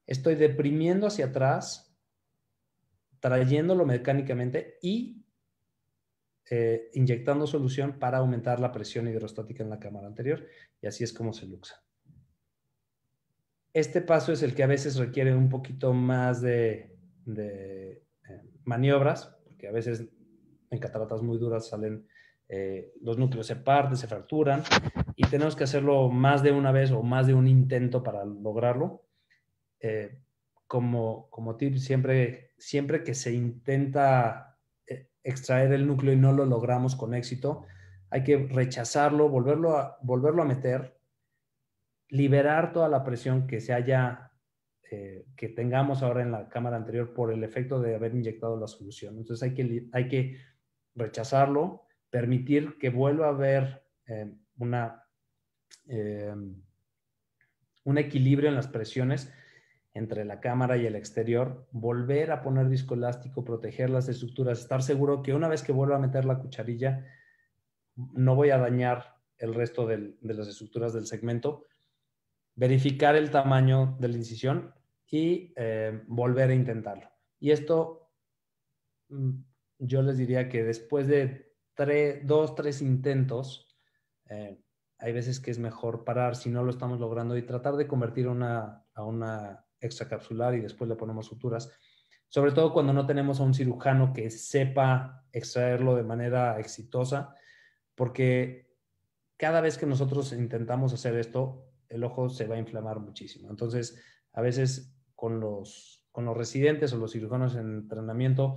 estoy deprimiendo hacia atrás, trayéndolo mecánicamente y eh, inyectando solución para aumentar la presión hidrostática en la cámara anterior. Y así es como se luxa. Este paso es el que a veces requiere un poquito más de, eh, maniobras, porque a veces en cataratas muy duras salen eh, los núcleos se parten, se fracturan y tenemos que hacerlo más de una vez o más de un intento para lograrlo. Eh, como, como tip, siempre, siempre que se intenta eh, extraer el núcleo y no lo logramos con éxito, hay que rechazarlo, volverlo a, volverlo a meter, liberar toda la presión que se haya, eh, que tengamos ahora en la cámara anterior por el efecto de haber inyectado la solución. Entonces hay que, hay que rechazarlo, permitir que vuelva a haber una, un equilibrio en las presiones, entre la cámara y el exterior, volver a poner disco elástico, proteger las estructuras, estar seguro que una vez que vuelva a meter la cucharilla, no voy a dañar el resto de las estructuras del segmento, verificar el tamaño de la incisión y eh, volver a intentarlo. Y esto mm, yo les diría que después de tres, dos, tres intentos, eh, hay veces que es mejor parar si no lo estamos logrando y tratar de convertir a una extracapsular y después le ponemos suturas. Sobre todo cuando no tenemos a un cirujano que sepa extraerlo de manera exitosa, porque cada vez que nosotros intentamos hacer esto, el ojo se va a inflamar muchísimo. Entonces, a veces con los, con los residentes o los cirujanos en entrenamiento,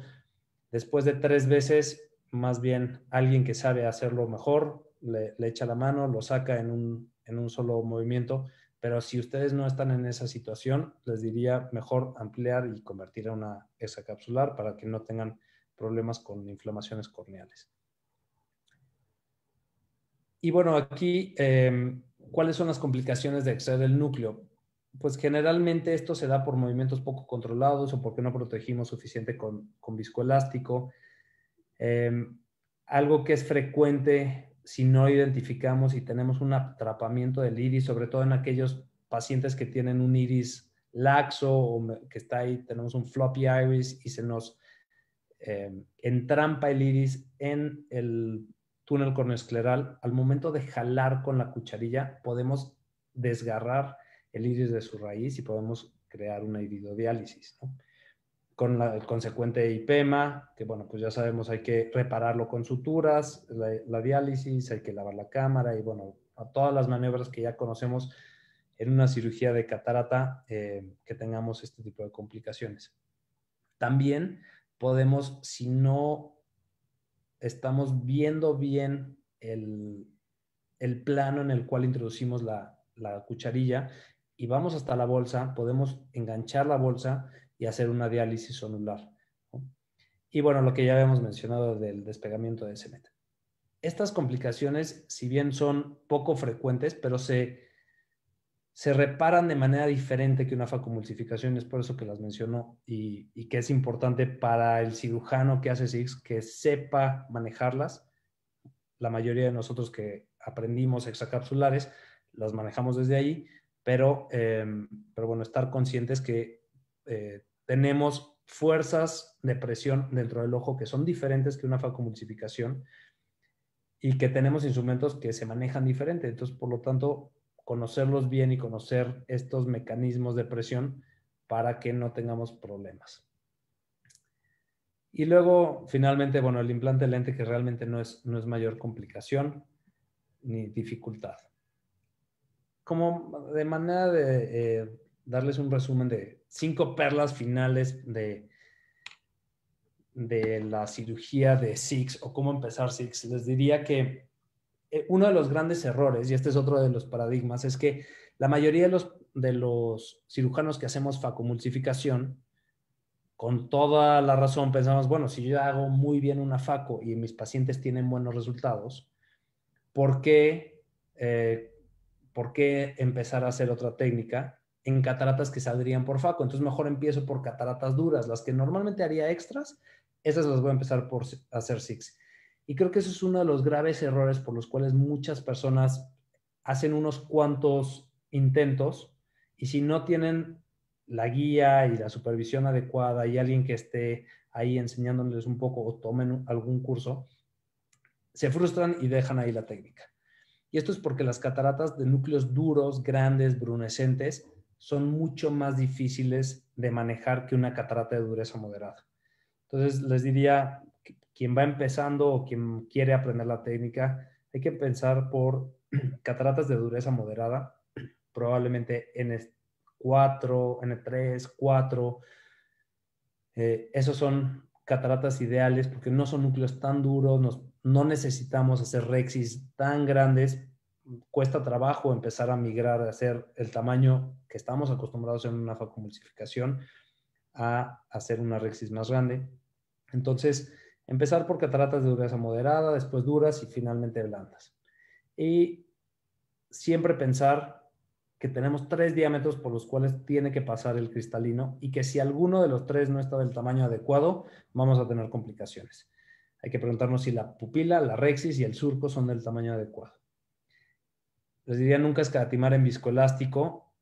después de tres veces, más bien alguien que sabe hacerlo mejor, le, echa la mano, lo saca en un, en un solo movimiento pero si ustedes no están en esa situación, les diría mejor ampliar y convertir a una capsular para que no tengan problemas con inflamaciones corneales. Y bueno, aquí, em, ¿cuáles son las complicaciones de exceder el núcleo? Pues generalmente esto se da por movimientos poco controlados o porque no protegimos suficiente con, viscoelástico. Em, algo que es frecuente si no identificamos y tenemos un atrapamiento del iris, sobre todo en aquellos pacientes que tienen un iris laxo o que está ahí, tenemos un floppy iris y se nos em, entrampa el iris en el túnel corneoscleral, al momento de jalar con la cucharilla podemos desgarrar el iris de su raíz y podemos crear una iridodiálisis. ¿no? con el consecuente IPEMA, que bueno, pues ya sabemos, hay que repararlo con suturas, la, diálisis, hay que lavar la cámara y bueno, a todas las maniobras que ya conocemos en una cirugía de catarata eh, que tengamos este tipo de complicaciones. También podemos, si no estamos viendo bien el, el plano en el cual introducimos la, la cucharilla y vamos hasta la bolsa, podemos enganchar la bolsa y hacer una diálisis onular. Y bueno, lo que ya habíamos mencionado del despegamiento de cemento Estas complicaciones, si bien son poco frecuentes, pero se, se reparan de manera diferente que una facomulsificación, es por eso que las menciono y, que es importante para el cirujano que hace SIX que sepa manejarlas. La mayoría de nosotros que aprendimos extracapsulares las manejamos desde ahí, pero, em, pero bueno, estar conscientes que eh, tenemos fuerzas de presión dentro del ojo que son diferentes que una facomulsificación y que tenemos instrumentos que se manejan diferente. Entonces, por lo tanto, conocerlos bien y conocer estos mecanismos de presión para que no tengamos problemas. Y luego, finalmente, bueno, el implante lente que realmente no es, no es mayor complicación ni dificultad. Como de manera de, eh, darles un resumen de cinco perlas finales de, de la cirugía de SIX o cómo empezar SIX, les diría que eh, uno de los grandes errores, y este es otro de los paradigmas, es que la mayoría de los, cirujanos que hacemos facomulsificación, con toda la razón pensamos, bueno, si yo hago muy bien una faco y mis pacientes tienen buenos resultados, ¿por qué, eh, ¿por qué empezar a hacer otra técnica? en cataratas que saldrían por FACO. Entonces mejor empiezo por cataratas duras, las que normalmente haría extras, esas las voy a empezar por hacer SIX. Y creo que eso es uno de los graves errores por los cuales muchas personas hacen unos cuantos intentos y si no tienen la guía y la supervisión adecuada y alguien que esté ahí enseñándoles un poco o tomen algún curso, se frustran y dejan ahí la técnica. Y esto es porque las cataratas de núcleos duros, grandes, brunescentes, son mucho más difíciles de manejar que una catarata de dureza moderada. Entonces, les diría, quien va empezando o quien quiere aprender la técnica, hay que pensar por cataratas de dureza moderada, probablemente N4, N3, 4. esos son cataratas ideales porque no son núcleos tan duros, no necesitamos hacer rexis tan grandes cuesta trabajo empezar a migrar a hacer el tamaño que estamos acostumbrados en una facomulsificación a hacer una rexis más grande. Entonces, empezar por cataratas de dureza moderada, después duras y finalmente blandas. Y siempre pensar que tenemos tres diámetros por los cuales tiene que pasar el cristalino y que si alguno de los tres no está del tamaño adecuado, vamos a tener complicaciones. Hay que preguntarnos si la pupila, la rexis y el surco son del tamaño adecuado les diría nunca escatimar en viscoelástico,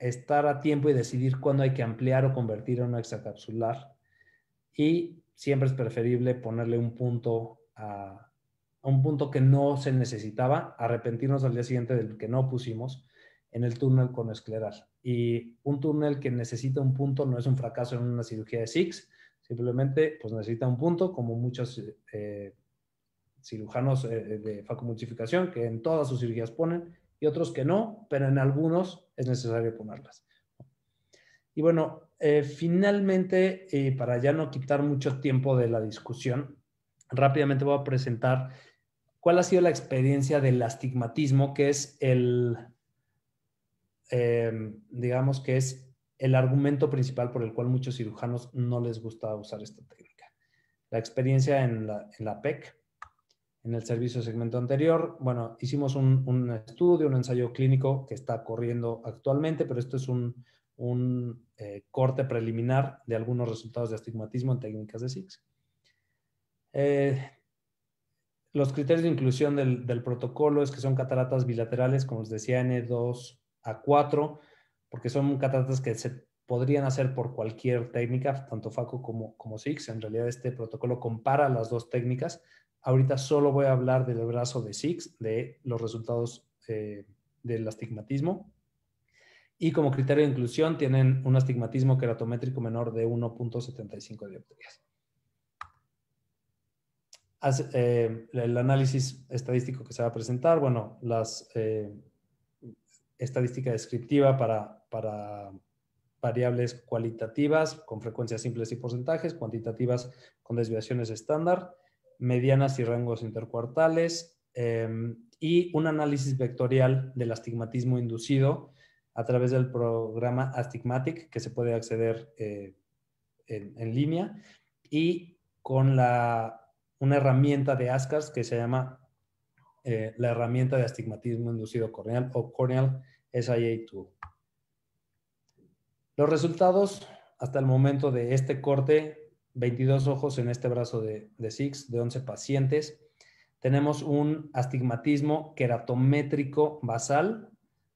estar a tiempo y decidir cuándo hay que ampliar o convertir a una extracapsular. Y siempre es preferible ponerle un punto a, un punto que no se necesitaba, arrepentirnos al día siguiente del que no pusimos en el túnel con escleral. Y un túnel que necesita un punto no es un fracaso en una cirugía de SIX, simplemente pues necesita un punto como muchas eh, cirujanos eh, eh, de facomultificación que en todas sus cirugías ponen y otros que no, pero en algunos es necesario ponerlas. Y bueno, eh, finalmente, para ya no quitar mucho tiempo de la discusión, rápidamente voy a presentar cuál ha sido la experiencia del astigmatismo, que es el, em, digamos que es el argumento principal por el cual muchos cirujanos no les gusta usar esta técnica. La experiencia en la, en la PEC, en el servicio segmento anterior. Bueno, hicimos un, un, estudio, un ensayo clínico que está corriendo actualmente, pero esto es un, un eh, corte preliminar de algunos resultados de astigmatismo en técnicas de SIX. Eh, los criterios de inclusión del, del, protocolo es que son cataratas bilaterales, como les decía, N2 a 4, porque son cataratas que se podrían hacer por cualquier técnica, tanto FACO como, como SIX. En realidad este protocolo compara las dos técnicas, Ahorita solo voy a hablar del brazo de SIX, de los resultados eh, del astigmatismo. Y como criterio de inclusión tienen un astigmatismo keratométrico menor de 1.75 dioptrías. Eh, el análisis estadístico que se va a presentar, bueno, las estadísticas eh, estadística descriptiva para variables cualitativas con frecuencias simples y porcentajes, cuantitativas con desviaciones estándar medianas y rangos intercuartales em, y un análisis vectorial del astigmatismo inducido a través del programa Astigmatic que se puede acceder eh, en, línea y con una herramienta de ASCARS que se llama eh, la herramienta de astigmatismo inducido corneal o Corneal SIA 2 Los resultados hasta el momento de este corte 22 ojos en este brazo de, de Six, de 11 pacientes. Tenemos un astigmatismo queratométrico basal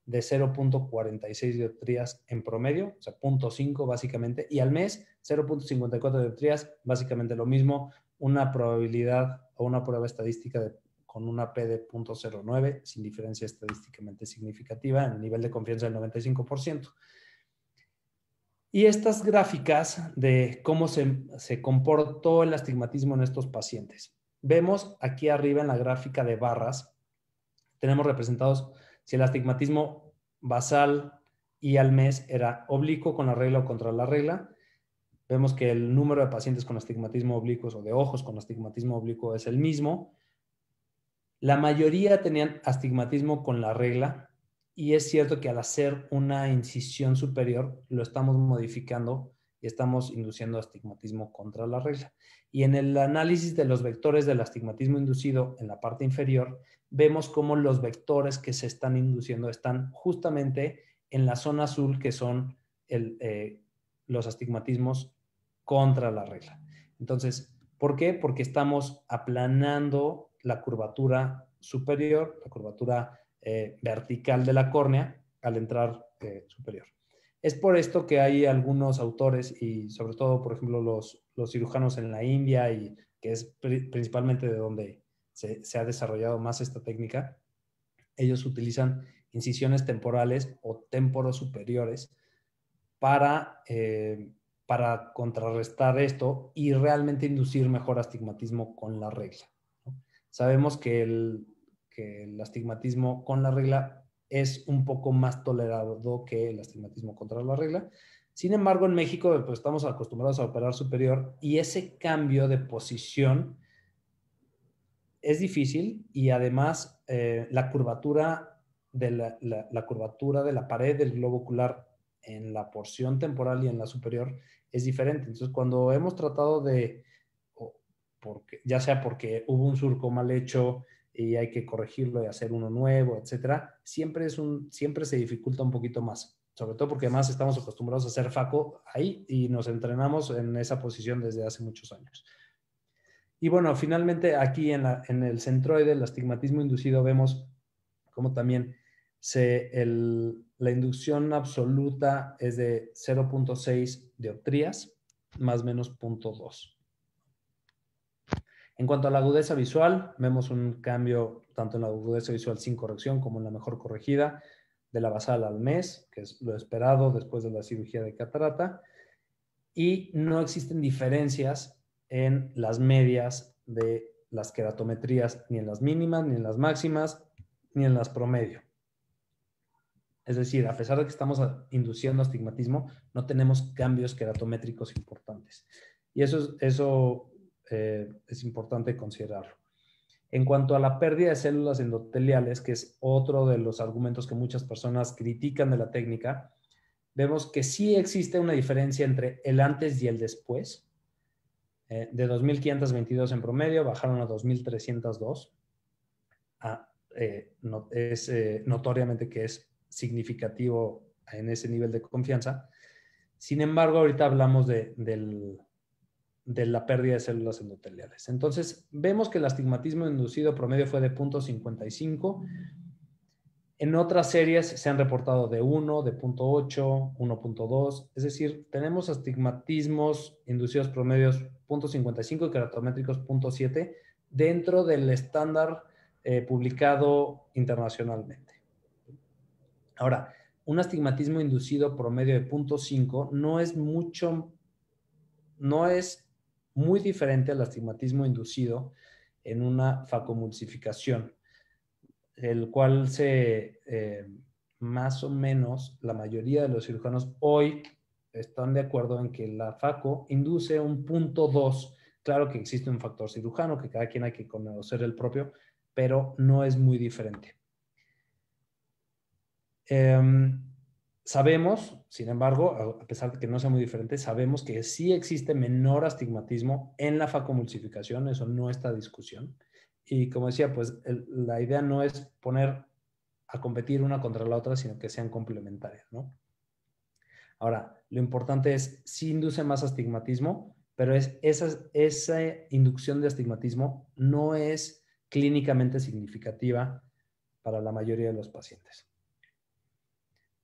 de 0.46 dioptrías en promedio, o sea, 0.5 básicamente, y al mes 0.54 dioptrías, básicamente lo mismo, una probabilidad o una prueba estadística con una P de 0.09, sin diferencia estadísticamente significativa, en el nivel de confianza del 95%. Y estas gráficas de cómo se, comportó el astigmatismo en estos pacientes. Vemos aquí arriba en la gráfica de barras, tenemos representados si el astigmatismo basal y al mes era oblicuo con la regla o contra la regla. Vemos que el número de pacientes con astigmatismo oblicuo o de ojos con astigmatismo oblicuo es el mismo. La mayoría tenían astigmatismo con la regla, y es cierto que al hacer una incisión superior lo estamos modificando y estamos induciendo astigmatismo contra la regla. Y en el análisis de los vectores del astigmatismo inducido en la parte inferior, vemos cómo los vectores que se están induciendo están justamente en la zona azul, que son eh, los astigmatismos contra la regla. Entonces, ¿por qué? Porque estamos aplanando la curvatura superior, la curvatura eh, vertical de la córnea al entrar eh, superior. Es por esto que hay algunos autores y sobre todo, por ejemplo, los, los cirujanos en la India y que es principalmente de donde se, ha desarrollado más esta técnica, ellos utilizan incisiones temporales o temporos superiores para, eh, para contrarrestar esto y realmente inducir mejor astigmatismo con la regla. Sabemos que el, el astigmatismo con la regla es un poco más tolerado que el astigmatismo contra la regla. Sin embargo, en México pues, estamos acostumbrados a operar superior y ese cambio de posición es difícil y además eh, la, curvatura de la, curvatura de la pared del globo ocular en la porción temporal y en la superior es diferente. Entonces, cuando hemos tratado de, porque, ya sea porque hubo un surco mal hecho, y hay que corregirlo y hacer uno nuevo, etcétera, siempre, es un, siempre se dificulta un poquito más. Sobre todo porque además estamos acostumbrados a hacer FACO ahí y nos entrenamos en esa posición desde hace muchos años. Y bueno, finalmente aquí en, el centroide, el astigmatismo inducido, vemos cómo también se, la inducción absoluta es de 0.6 dioptrías más menos 0.2. En cuanto a la agudeza visual, vemos un cambio tanto en la agudeza visual sin corrección como en la mejor corregida de la basal al mes, que es lo esperado después de la cirugía de catarata. Y no existen diferencias en las medias de las queratometrías, ni en las mínimas, ni en las máximas, ni en las promedio. Es decir, a pesar de que estamos induciendo astigmatismo, no tenemos cambios queratométricos importantes. Y eso, eso eh, es importante considerarlo. En cuanto a la pérdida de células endoteliales, que es otro de los argumentos que muchas personas critican de la técnica, vemos que sí existe una diferencia entre el antes y el después. Eh, de 2.522 en promedio bajaron a 2.302. Ah, eh, no, es notoriamente que es significativo en ese nivel de confianza. Sin embargo, ahorita hablamos de, del, de la pérdida de células endoteliales. Entonces, vemos que el astigmatismo inducido promedio fue de 0.55. En otras series se han reportado de 1, de 0.8, 1.2. Es decir, tenemos astigmatismos inducidos promedios 0.55 y keratométricos 0.7 dentro del estándar eh, publicado internacionalmente. Ahora, un astigmatismo inducido promedio de 0.5 no es mucho, no es muy diferente al astigmatismo inducido en una facomulsificación, el cual se eh, más o menos la mayoría de los cirujanos hoy están de acuerdo en que la FACO induce un punto 2. Claro que existe un factor cirujano, que cada quien hay que conocer el propio, pero no es muy diferente. Em, Sabemos, sin embargo, a pesar de que no sea muy diferente, sabemos que sí existe menor astigmatismo en la facomulsificación, eso no está discusión. Y como decía, pues la idea no es poner a competir una contra la otra, sino que sean complementarias, Ahora, lo importante es si induce más astigmatismo, pero es, esa inducción de astigmatismo no es clínicamente significativa para la mayoría de los pacientes.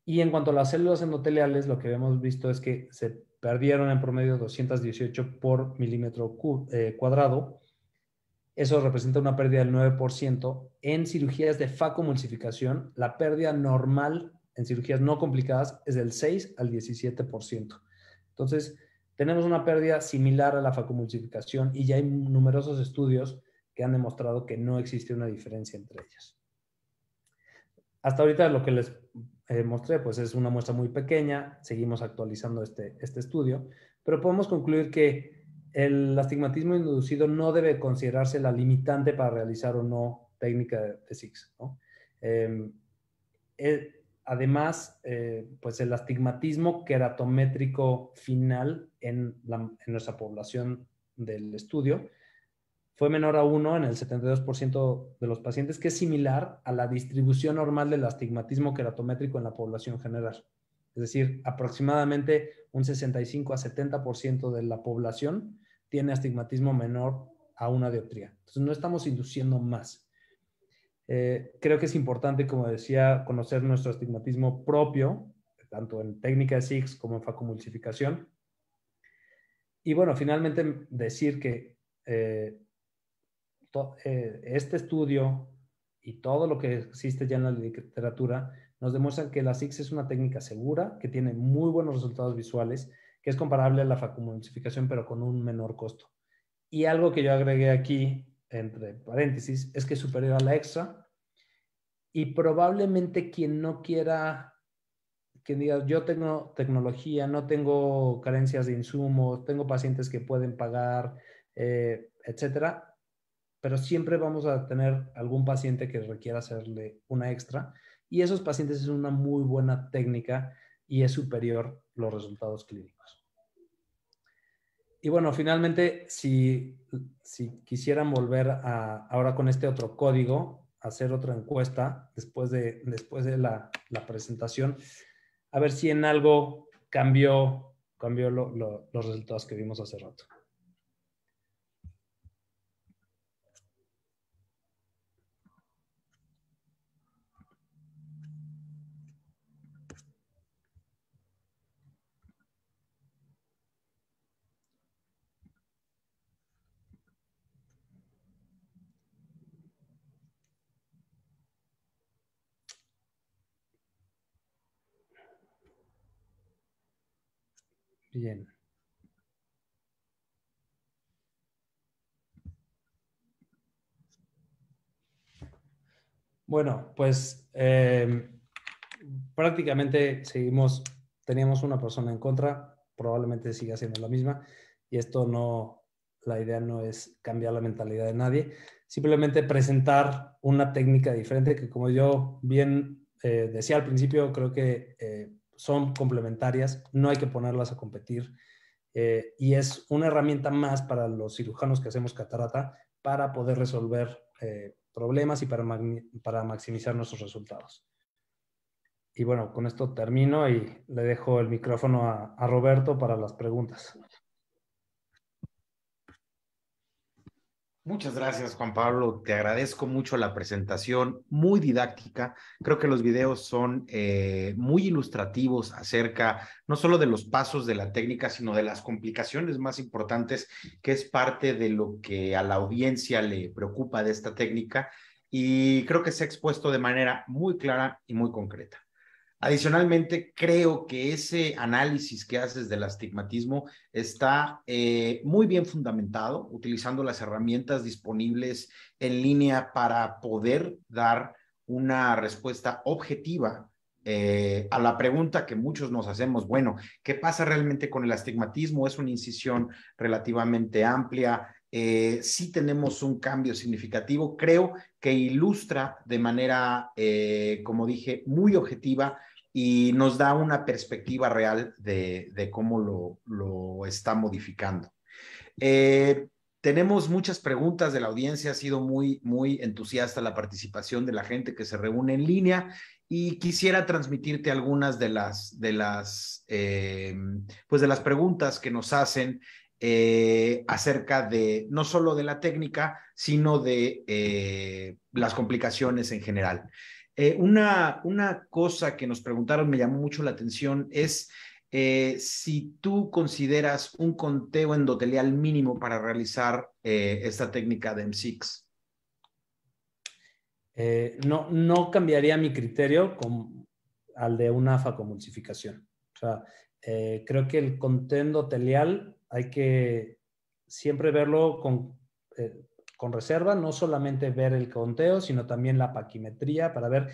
Y en cuanto a las células endoteliales, lo que hemos visto es que se perdieron en promedio 218 por milímetro eh, cuadrado. Eso representa una pérdida del 9%. En cirugías de facomulsificación, la pérdida normal en cirugías no complicadas es del 6 al 17%. Entonces, tenemos una pérdida similar a la facomulsificación y ya hay numerosos estudios que han demostrado que no existe una diferencia entre ellas. Hasta ahorita lo que les eh, mostré, pues es una muestra muy pequeña, seguimos actualizando este, este estudio, pero podemos concluir que el astigmatismo inducido no debe considerarse la limitante para realizar o no técnica de, de em, eh, además, eh, pues el astigmatismo queratométrico final en, la, en nuestra población del estudio fue menor a 1 en el 72% de los pacientes, que es similar a la distribución normal del astigmatismo queratométrico en la población general. Es decir, aproximadamente un 65 a 70% de la población tiene astigmatismo menor a una dioptría. Entonces, no estamos induciendo más. Eh, creo que es importante, como decía, conocer nuestro astigmatismo propio, tanto en técnica de SIGS como en facomulsificación. Y bueno, finalmente decir que eh, eh, este estudio y todo lo que existe ya en la literatura nos demuestran que la SIX es una técnica segura, que tiene muy buenos resultados visuales, que es comparable a la facumulsificación pero con un menor costo. Y algo que yo agregué aquí, entre paréntesis, es que es superior a la EXA. Y probablemente quien no quiera, quien diga, yo tengo tecnología, no tengo carencias de insumos, tengo pacientes que pueden pagar, eh, etcétera, pero siempre vamos a tener algún paciente que requiera hacerle una extra y esos pacientes es una muy buena técnica y es superior los resultados clínicos. Y bueno, finalmente, si, si quisieran volver ahora con este otro código, hacer otra encuesta después de, después de la, presentación, a ver si en algo cambió, cambió los resultados que vimos hace rato. Bien. Bueno, pues em, prácticamente seguimos, teníamos una persona en contra, probablemente siga siendo la misma, y esto no, la idea no es cambiar la mentalidad de nadie, simplemente presentar una técnica diferente que como yo bien eh, decía al principio, creo que eh, son complementarias, no hay que ponerlas a competir eh, y es una herramienta más para los cirujanos que hacemos catarata para poder resolver eh, problemas y para, para maximizar nuestros resultados. Y bueno, con esto termino y le dejo el micrófono a, a Roberto para las preguntas. Muchas gracias, Juan Pablo. Te agradezco mucho la presentación, muy didáctica. Creo que los videos son eh, muy ilustrativos acerca no solo de los pasos de la técnica, sino de las complicaciones más importantes, que es parte de lo que a la audiencia le preocupa de esta técnica. Y creo que se ha expuesto de manera muy clara y muy concreta. Adicionalmente, creo que ese análisis que haces del astigmatismo está eh, muy bien fundamentado, utilizando las herramientas disponibles en línea para poder dar una respuesta objetiva eh, a la pregunta que muchos nos hacemos, bueno, ¿qué pasa realmente con el astigmatismo? Es una incisión relativamente amplia. Si eh, sí tenemos un cambio significativo, creo que ilustra de manera, como dije, muy objetiva y nos da una perspectiva real de, cómo lo, está modificando. Eh, tenemos muchas preguntas de la audiencia, ha sido muy, muy entusiasta la participación de la gente que se reúne en línea y quisiera transmitirte algunas de las, de las, eh, pues de las preguntas que nos hacen eh, acerca de no solo de la técnica, sino de las complicaciones en general. Eh, una, una cosa que nos preguntaron, me llamó mucho la atención, es eh, si tú consideras un conteo endotelial mínimo para realizar eh, esta técnica de M6. no, no cambiaría mi criterio con, al de una facomulsificación. O sea, creo que el conteo endotelial hay que siempre verlo con, con reserva, no solamente ver el conteo, sino también la paquimetría para ver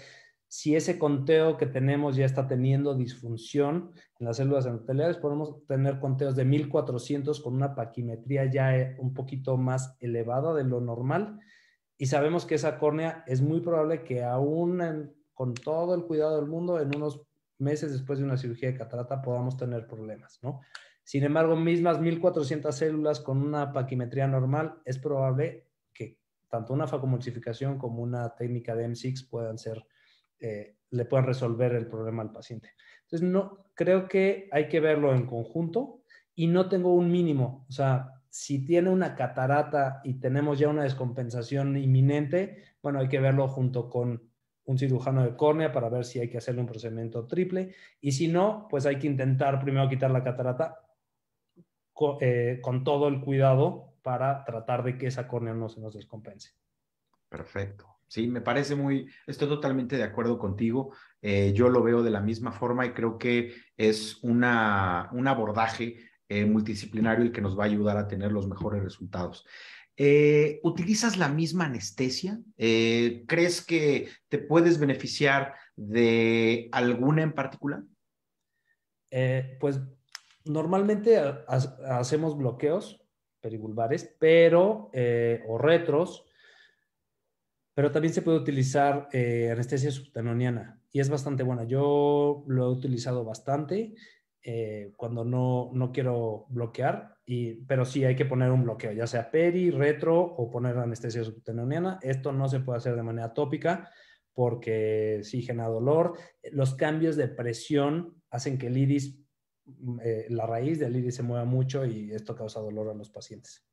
si ese conteo que tenemos ya está teniendo disfunción en las células endoteliales. Podemos tener conteos de 1400 con una paquimetría ya eh, un poquito más elevada de lo normal. Y sabemos que esa córnea es muy probable que aún con todo el cuidado del mundo, en unos meses después de una cirugía de catarata podamos tener problemas, ¿no? Sin embargo, mismas 1400 células con una paquimetría normal, es probable tanto una facomulsificación como una técnica de M6 puedan ser, eh, le puedan resolver el problema al paciente. Entonces, no, creo que hay que verlo en conjunto y no tengo un mínimo. O sea, si tiene una catarata y tenemos ya una descompensación inminente, bueno, hay que verlo junto con un cirujano de córnea para ver si hay que hacerle un procedimiento triple. Y si no, pues hay que intentar primero quitar la catarata eh, con todo el cuidado para tratar de que esa córnea no se nos descompense. Perfecto. Sí, me parece muy, estoy totalmente de acuerdo contigo. Eh, yo lo veo de la misma forma y creo que es una, un abordaje eh, multidisciplinario el que nos va a ayudar a tener los mejores resultados. Eh, ¿Utilizas la misma anestesia? ¿Crees que te puedes beneficiar de alguna en particular? pues normalmente hacemos bloqueos perivulvares, pero, eh, o retros, pero también se puede utilizar eh, anestesia subtenoniana, y es bastante buena. Yo lo he utilizado bastante eh, cuando no, no, quiero bloquear, y, pero sí hay que poner un bloqueo, ya sea peri, retro o poner anestesia subtenoniana. Esto no se puede hacer de manera tópica porque sí genera dolor. Los cambios de presión hacen que el iris eh, la raíz del iris se mueva mucho y esto causa dolor a los pacientes.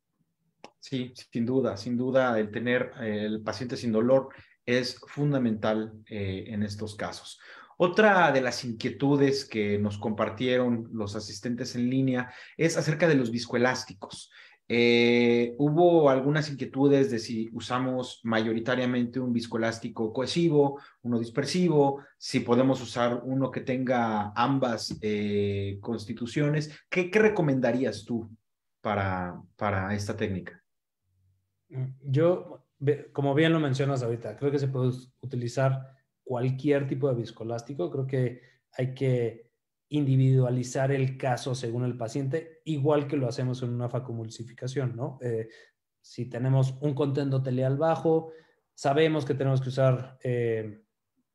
Sí, sin duda, sin duda, el tener eh, el paciente sin dolor es fundamental eh, en estos casos. Otra de las inquietudes que nos compartieron los asistentes en línea es acerca de los viscoelásticos. Eh, hubo algunas inquietudes de si usamos mayoritariamente un viscoelástico cohesivo, uno dispersivo, si podemos usar uno que tenga ambas eh, constituciones. ¿Qué, recomendarías tú para, para esta técnica? Yo, como bien lo mencionas ahorita, creo que se puede utilizar cualquier tipo de viscoelástico. Creo que hay que individualizar el caso según el paciente, igual que lo hacemos en una facomulsificación, ¿no? Eh, si tenemos un contenido endotelial bajo, sabemos que tenemos que usar eh,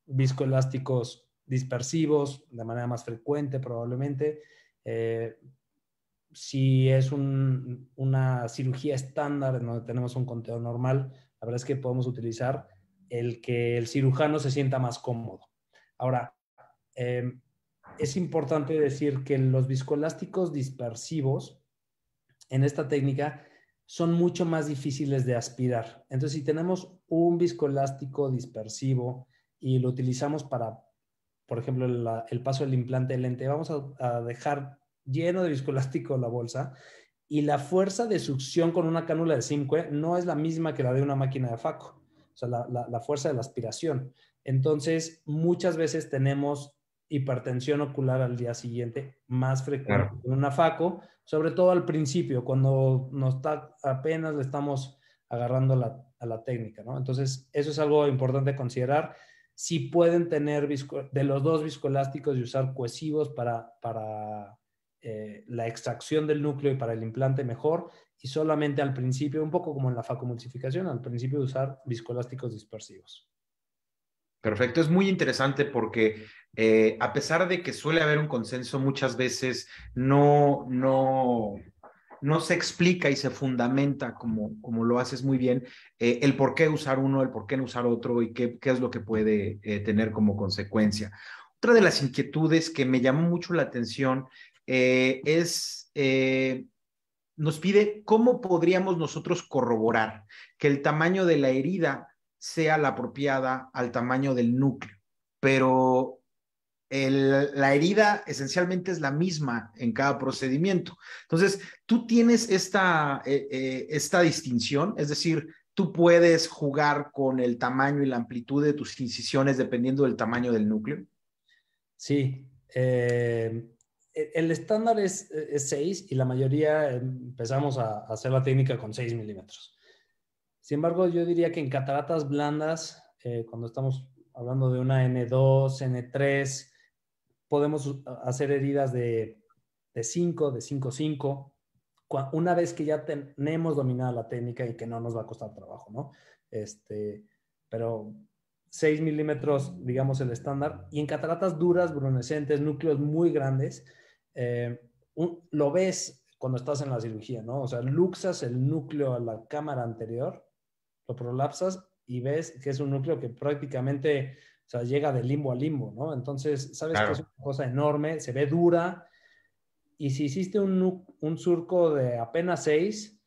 viscoelásticos dispersivos de manera más frecuente probablemente. Eh, si es una cirugía estándar en donde tenemos un conteo normal, la verdad es que podemos utilizar el que el cirujano se sienta más cómodo. Ahora, em, es importante decir que los viscoelásticos dispersivos en esta técnica son mucho más difíciles de aspirar. Entonces, si tenemos un viscoelástico dispersivo y lo utilizamos para, por ejemplo, el paso del implante de lente, vamos a, dejar lleno de viscoelástico la bolsa y la fuerza de succión con una cánula de 5 no es la misma que la de una máquina de FACO, o sea, la fuerza de la aspiración. Entonces, muchas veces tenemos hipertensión ocular al día siguiente más frecuente en una FACO, sobre todo al principio, cuando nos está, apenas le estamos agarrando a la técnica, Entonces, eso es algo importante considerar. Si pueden tener de los dos viscoelásticos y usar cohesivos para, para eh, la extracción del núcleo y para el implante, mejor. Y solamente al principio, un poco como en la facomulsificación, al principio usar viscoelásticos dispersivos. Perfecto, es muy interesante porque eh, a pesar de que suele haber un consenso, muchas veces no, no, no se explica y se fundamenta como, como lo haces muy bien eh, el por qué usar uno, el por qué no usar otro y qué, es lo que puede eh, tener como consecuencia. Otra de las inquietudes que me llamó mucho la atención es nos pide cómo podríamos nosotros corroborar que el tamaño de la herida sea la apropiada al tamaño del núcleo, pero la herida esencialmente es la misma en cada procedimiento. Entonces, tú tienes esta, eh, eh, esta distinción, es decir, tú puedes jugar con el tamaño y la amplitud de tus incisiones dependiendo del tamaño del núcleo? Sí. Eh, e, el estándar es 6 e, y la mayoría empezamos a hacer la técnica con 6 milímetros. Sin embargo, yo diría que en cataratas blandas, eh, cuando estamos hablando de una N2, N3, podemos hacer heridas de, 5, de 5, 5, una vez que ya tenemos dominada la técnica y que no nos va a costar trabajo, ¿no? Este, pero 6 milímetros, digamos, el estándar. Y en cataratas duras, brunescentes, núcleos muy grandes, eh, lo ves cuando estás en la cirugía, ¿no? O sea, luxas el núcleo a la cámara anterior lo prolapsas y ves que es un núcleo que prácticamente o sea, llega de limbo a limbo, ¿no? Entonces, sabes que es una cosa enorme, se ve dura. Y si hiciste un, surco de apenas seis,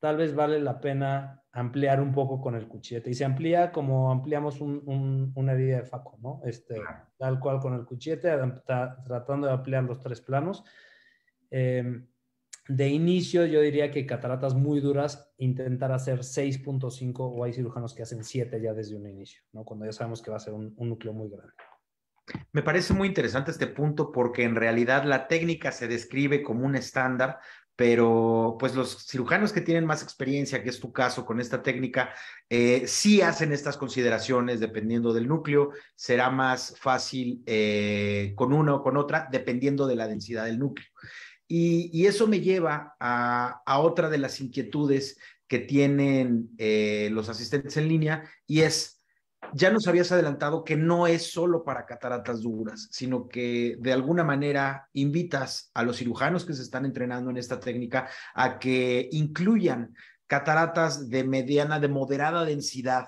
tal vez vale la pena ampliar un poco con el cuchillete. Y se amplía como ampliamos una herida de faco, ¿no? Este, Tal cual con el cuchillete, tratando de ampliar los tres planos. Eh, de inicio yo diría que cataratas muy duras, intentar hacer 6.5 o hay cirujanos que hacen 7 ya desde un inicio, cuando ya sabemos que va a ser un, núcleo muy grande. Me parece muy interesante este punto porque en realidad la técnica se describe como un estándar, pero pues los cirujanos que tienen más experiencia, que es tu caso con esta técnica, eh, sí hacen estas consideraciones dependiendo del núcleo, será más fácil eh, con una o con otra, dependiendo de la densidad del núcleo. Y, eso me lleva a, otra de las inquietudes que tienen eh, los asistentes en línea y es, ya nos habías adelantado que no es solo para cataratas duras, sino que de alguna manera invitas a los cirujanos que se están entrenando en esta técnica a que incluyan cataratas de mediana, de moderada densidad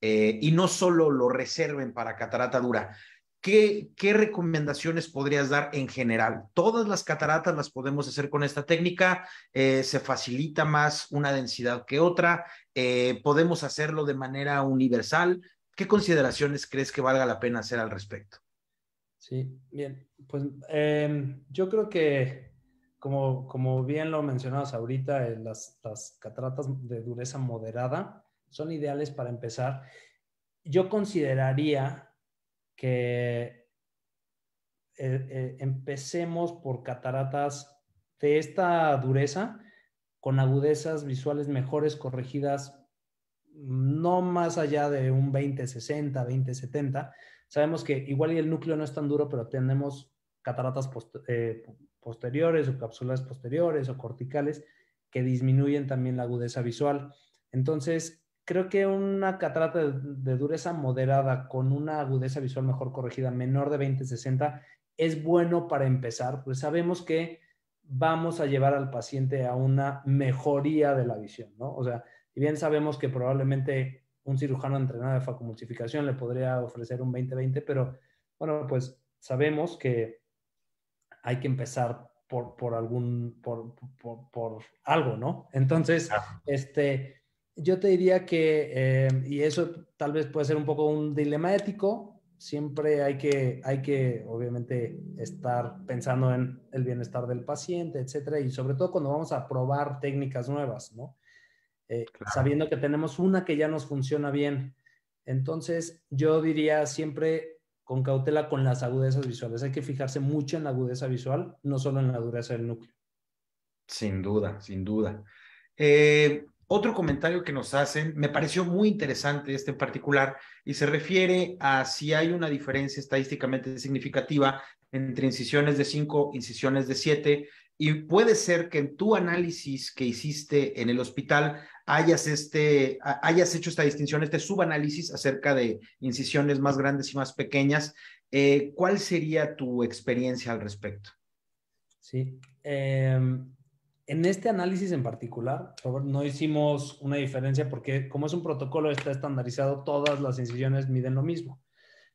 eh, y no solo lo reserven para catarata dura. ¿Qué, recomendaciones podrías dar en general? Todas las cataratas las podemos hacer con esta técnica, eh, se facilita más una densidad que otra, eh, podemos hacerlo de manera universal. ¿Qué consideraciones crees que valga la pena hacer al respecto? Sí, bien, pues em, yo creo que como, como bien lo mencionabas ahorita, eh, las, las cataratas de dureza moderada son ideales para empezar. Yo consideraría que eh, eh, empecemos por cataratas de esta dureza con agudezas visuales mejores corregidas no más allá de un 20-60, 20-70. Sabemos que igual y el núcleo no es tan duro, pero tenemos cataratas eh, posteriores o cápsulas posteriores o corticales que disminuyen también la agudeza visual. Entonces, creo que una catarata de, dureza moderada con una agudeza visual mejor corregida menor de 20-60 es bueno para empezar, pues sabemos que vamos a llevar al paciente a una mejoría de la visión, ¿no? O sea, y bien sabemos que probablemente un cirujano entrenado de facomulsificación le podría ofrecer un 20-20, pero bueno, pues sabemos que hay que empezar por, por algún, por, por, por algo, ¿no? Entonces, este, yo te diría que, eh, y eso tal vez puede ser un poco un dilema ético, siempre hay que, hay que obviamente estar pensando en el bienestar del paciente, etcétera, y sobre todo cuando vamos a probar técnicas nuevas, ¿no? Eh, sabiendo que tenemos una que ya nos funciona bien. Entonces, yo diría siempre con cautela con las agudezas visuales. Hay que fijarse mucho en la agudeza visual, no solo en la dureza del núcleo. Sin duda, sin duda. Eh, otro comentario que nos hacen, me pareció muy interesante este en particular, y se refiere a si hay una diferencia estadísticamente significativa entre incisiones de 5, incisiones de 7, y puede ser que en tu análisis que hiciste en el hospital hayas, este, hayas hecho esta distinción, este subanálisis acerca de incisiones más grandes y más pequeñas. Eh, ¿Cuál sería tu experiencia al respecto? Sí, eh, en este análisis en particular, Robert, no hicimos una diferencia porque como es un protocolo está estandarizado, todas las incisiones miden lo mismo.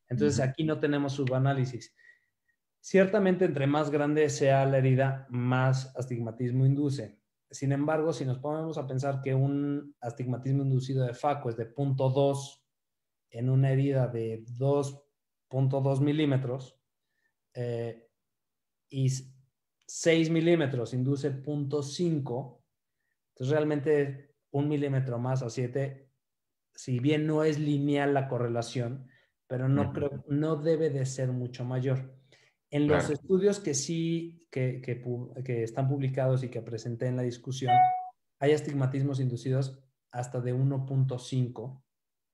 Entonces aquí no tenemos subanálisis. Ciertamente, entre más grande sea la herida, más astigmatismo induce. Sin embargo, si nos ponemos a pensar que un astigmatismo inducido de FACO es de 0.2 en una herida de 2.2 milímetros eh, y 6 milímetros induce 0.5, entonces realmente un milímetro más o 7, si bien no es lineal la correlación, pero no, creo, no debe de ser mucho mayor. En los estudios que sí, que, están publicados y que presenté en la discusión, hay astigmatismos inducidos hasta de 1.5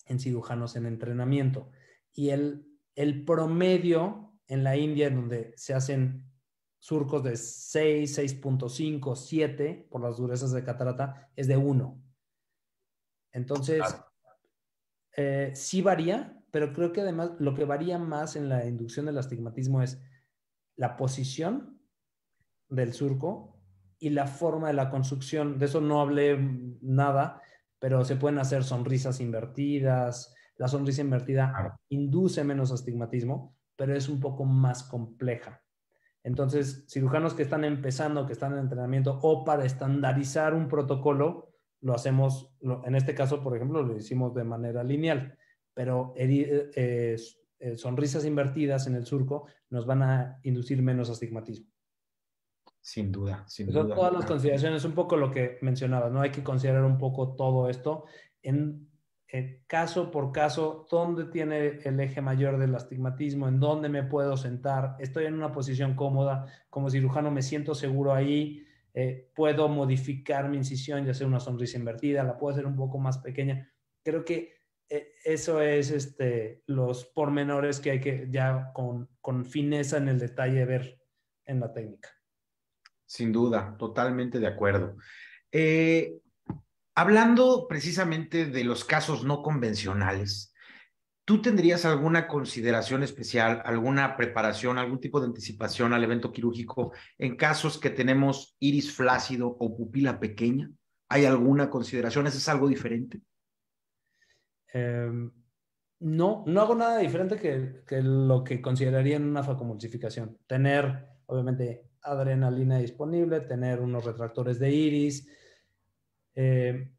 en cirujanos en entrenamiento. Y el, el promedio en la India, en donde se hacen surcos de 6, 6.5, 7, por las durezas de catarata, es de 1. Entonces, eh, sí varía, pero creo que además lo que varía más en la inducción del astigmatismo es la posición del surco y la forma de la construcción. De eso no hablé nada, pero se pueden hacer sonrisas invertidas. La sonrisa invertida induce menos astigmatismo, pero es un poco más compleja. Entonces, cirujanos que están empezando, que están en entrenamiento o para estandarizar un protocolo, lo hacemos, en este caso, por ejemplo, lo hicimos de manera lineal, pero eh, eh, eh, sonrisas invertidas en el surco nos van a inducir menos astigmatismo. Sin duda, sin duda. Todas las consideraciones, un poco lo que mencionabas, ¿no? Hay que considerar un poco todo esto en eh, caso por caso dónde tiene el eje mayor del astigmatismo, en dónde me puedo sentar, estoy en una posición cómoda, como cirujano me siento seguro ahí, eh, puedo modificar mi incisión ya hacer una sonrisa invertida, la puedo hacer un poco más pequeña. Creo que eh, eso es este, los pormenores que hay que ya con, con fineza en el detalle ver en la técnica. Sin duda, totalmente de acuerdo. Eh, Hablando precisamente de los casos no convencionales, ¿tú tendrías alguna consideración especial, alguna preparación, algún tipo de anticipación al evento quirúrgico en casos que tenemos iris flácido o pupila pequeña? ¿Hay alguna consideración? ¿Eso es algo diferente? Em, no, no hago nada diferente que, que lo que consideraría en una facomulsificación. Tener, obviamente, adrenalina disponible, tener unos retractores de iris, eh,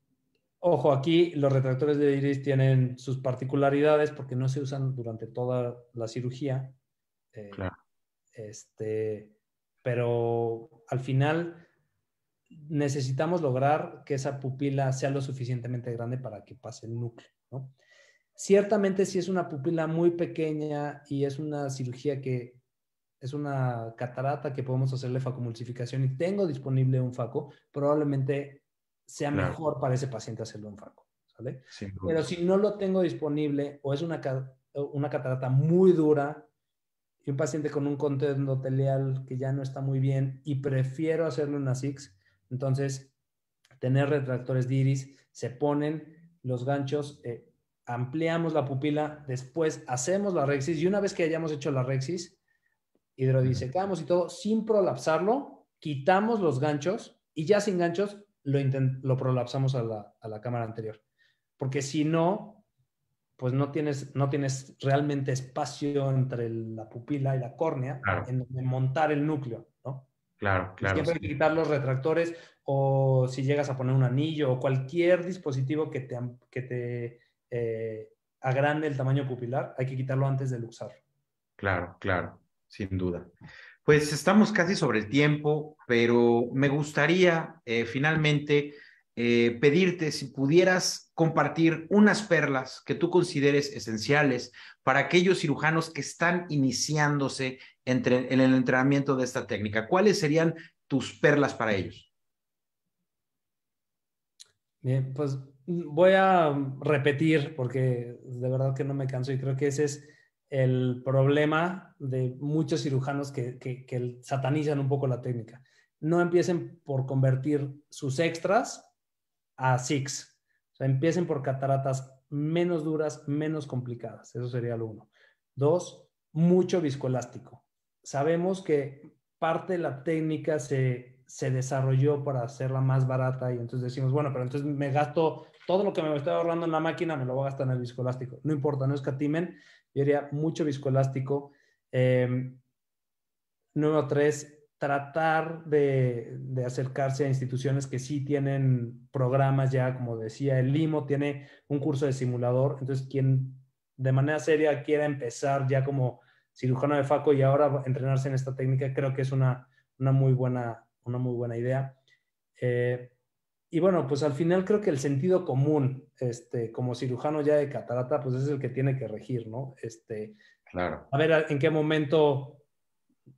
ojo, aquí los retractores de iris tienen sus particularidades porque no se usan durante toda la cirugía. Eh, este, pero al final necesitamos lograr que esa pupila sea lo suficientemente grande para que pase el núcleo. Ciertamente si es una pupila muy pequeña y es una cirugía que es una catarata que podemos hacerle facomulsificación y tengo disponible un faco, probablemente sea mejor para ese paciente hacerlo en fraco, ¿sale? Pero si no lo tengo disponible o es una, una catarata muy dura y un paciente con un conteo endotelial que ya no está muy bien y prefiero hacerlo en una SIX, entonces tener retractores de iris, se ponen los ganchos, eh, ampliamos la pupila, después hacemos la rexis y una vez que hayamos hecho la rexis, hidrodisecamos y todo sin prolapsarlo, quitamos los ganchos y ya sin ganchos lo, lo prolapsamos a la, cámara anterior. Porque si no, pues no tienes, no tienes realmente espacio entre la pupila y la córnea en donde montar el núcleo, ¿no? Claro, claro. Siempre hay que quitar los retractores o si llegas a poner un anillo o cualquier dispositivo que te, que te eh, agrande el tamaño pupilar, hay que quitarlo antes de luxar. Claro, claro, sin duda. Pues estamos casi sobre el tiempo, pero me gustaría eh, finalmente eh, pedirte si pudieras compartir unas perlas que tú consideres esenciales para aquellos cirujanos que están iniciándose en el entrenamiento de esta técnica. ¿Cuáles serían tus perlas para ellos? Bien, pues voy a repetir porque de verdad que no me canso y creo que ese es el problema de muchos cirujanos que, que, satanizan un poco la técnica. No empiecen por convertir sus extras a SIX. O sea, empiecen por cataratas menos duras, menos complicadas. Eso sería lo uno. Dos, mucho viscoelástico. Sabemos que parte de la técnica se, se desarrolló para hacerla más barata y entonces decimos, bueno, pero entonces me gasto todo lo que me estoy ahorrando en la máquina me lo voy a gastar en el viscoelástico. No importa, no escatimen. Yo haría mucho viscoelástico. Em, número tres, tratar de, acercarse a instituciones que sí tienen programas ya, como decía, el Limo tiene un curso de simulador, entonces quien de manera seria quiera empezar ya como cirujano de faco y ahora entrenarse en esta técnica, creo que es una, muy, buena, una muy buena idea. Eh, y bueno, pues al final creo que el sentido común, este, como cirujano ya de catarata, pues es el que tiene que regir, ¿no? Este, claro. A ver en qué momento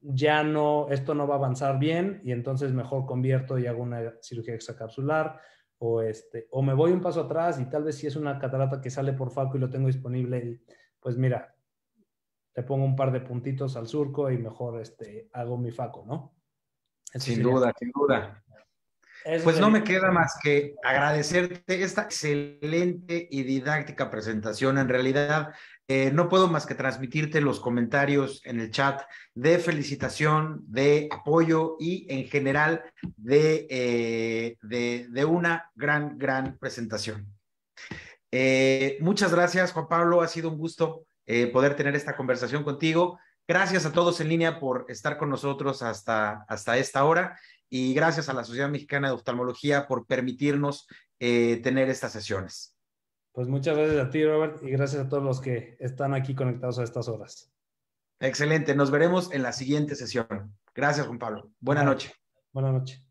ya no, esto no va a avanzar bien y entonces mejor convierto y hago una cirugía extracapsular o, este, o me voy un paso atrás y tal vez si es una catarata que sale por faco y lo tengo disponible, pues mira, te pongo un par de puntitos al surco y mejor este, hago mi faco, ¿no? sin duda, sin duda pues no me queda más que agradecerte esta excelente y didáctica presentación. En realidad, eh, no puedo más que transmitirte los comentarios en el chat de felicitación, de apoyo y en general de, eh, una gran, gran presentación. Eh, muchas gracias, Juan Pablo. Ha sido un gusto poder tener esta conversación contigo. Gracias a todos en línea por estar con nosotros hasta, hasta esta hora y gracias a la Sociedad Mexicana de Oftalmología por permitirnos eh, tener estas sesiones. Pues muchas gracias a ti, Robert, y gracias a todos los que están aquí conectados a estas horas. Excelente, nos veremos en la siguiente sesión. Gracias, Juan Pablo. Buenas noches. Buenas noches.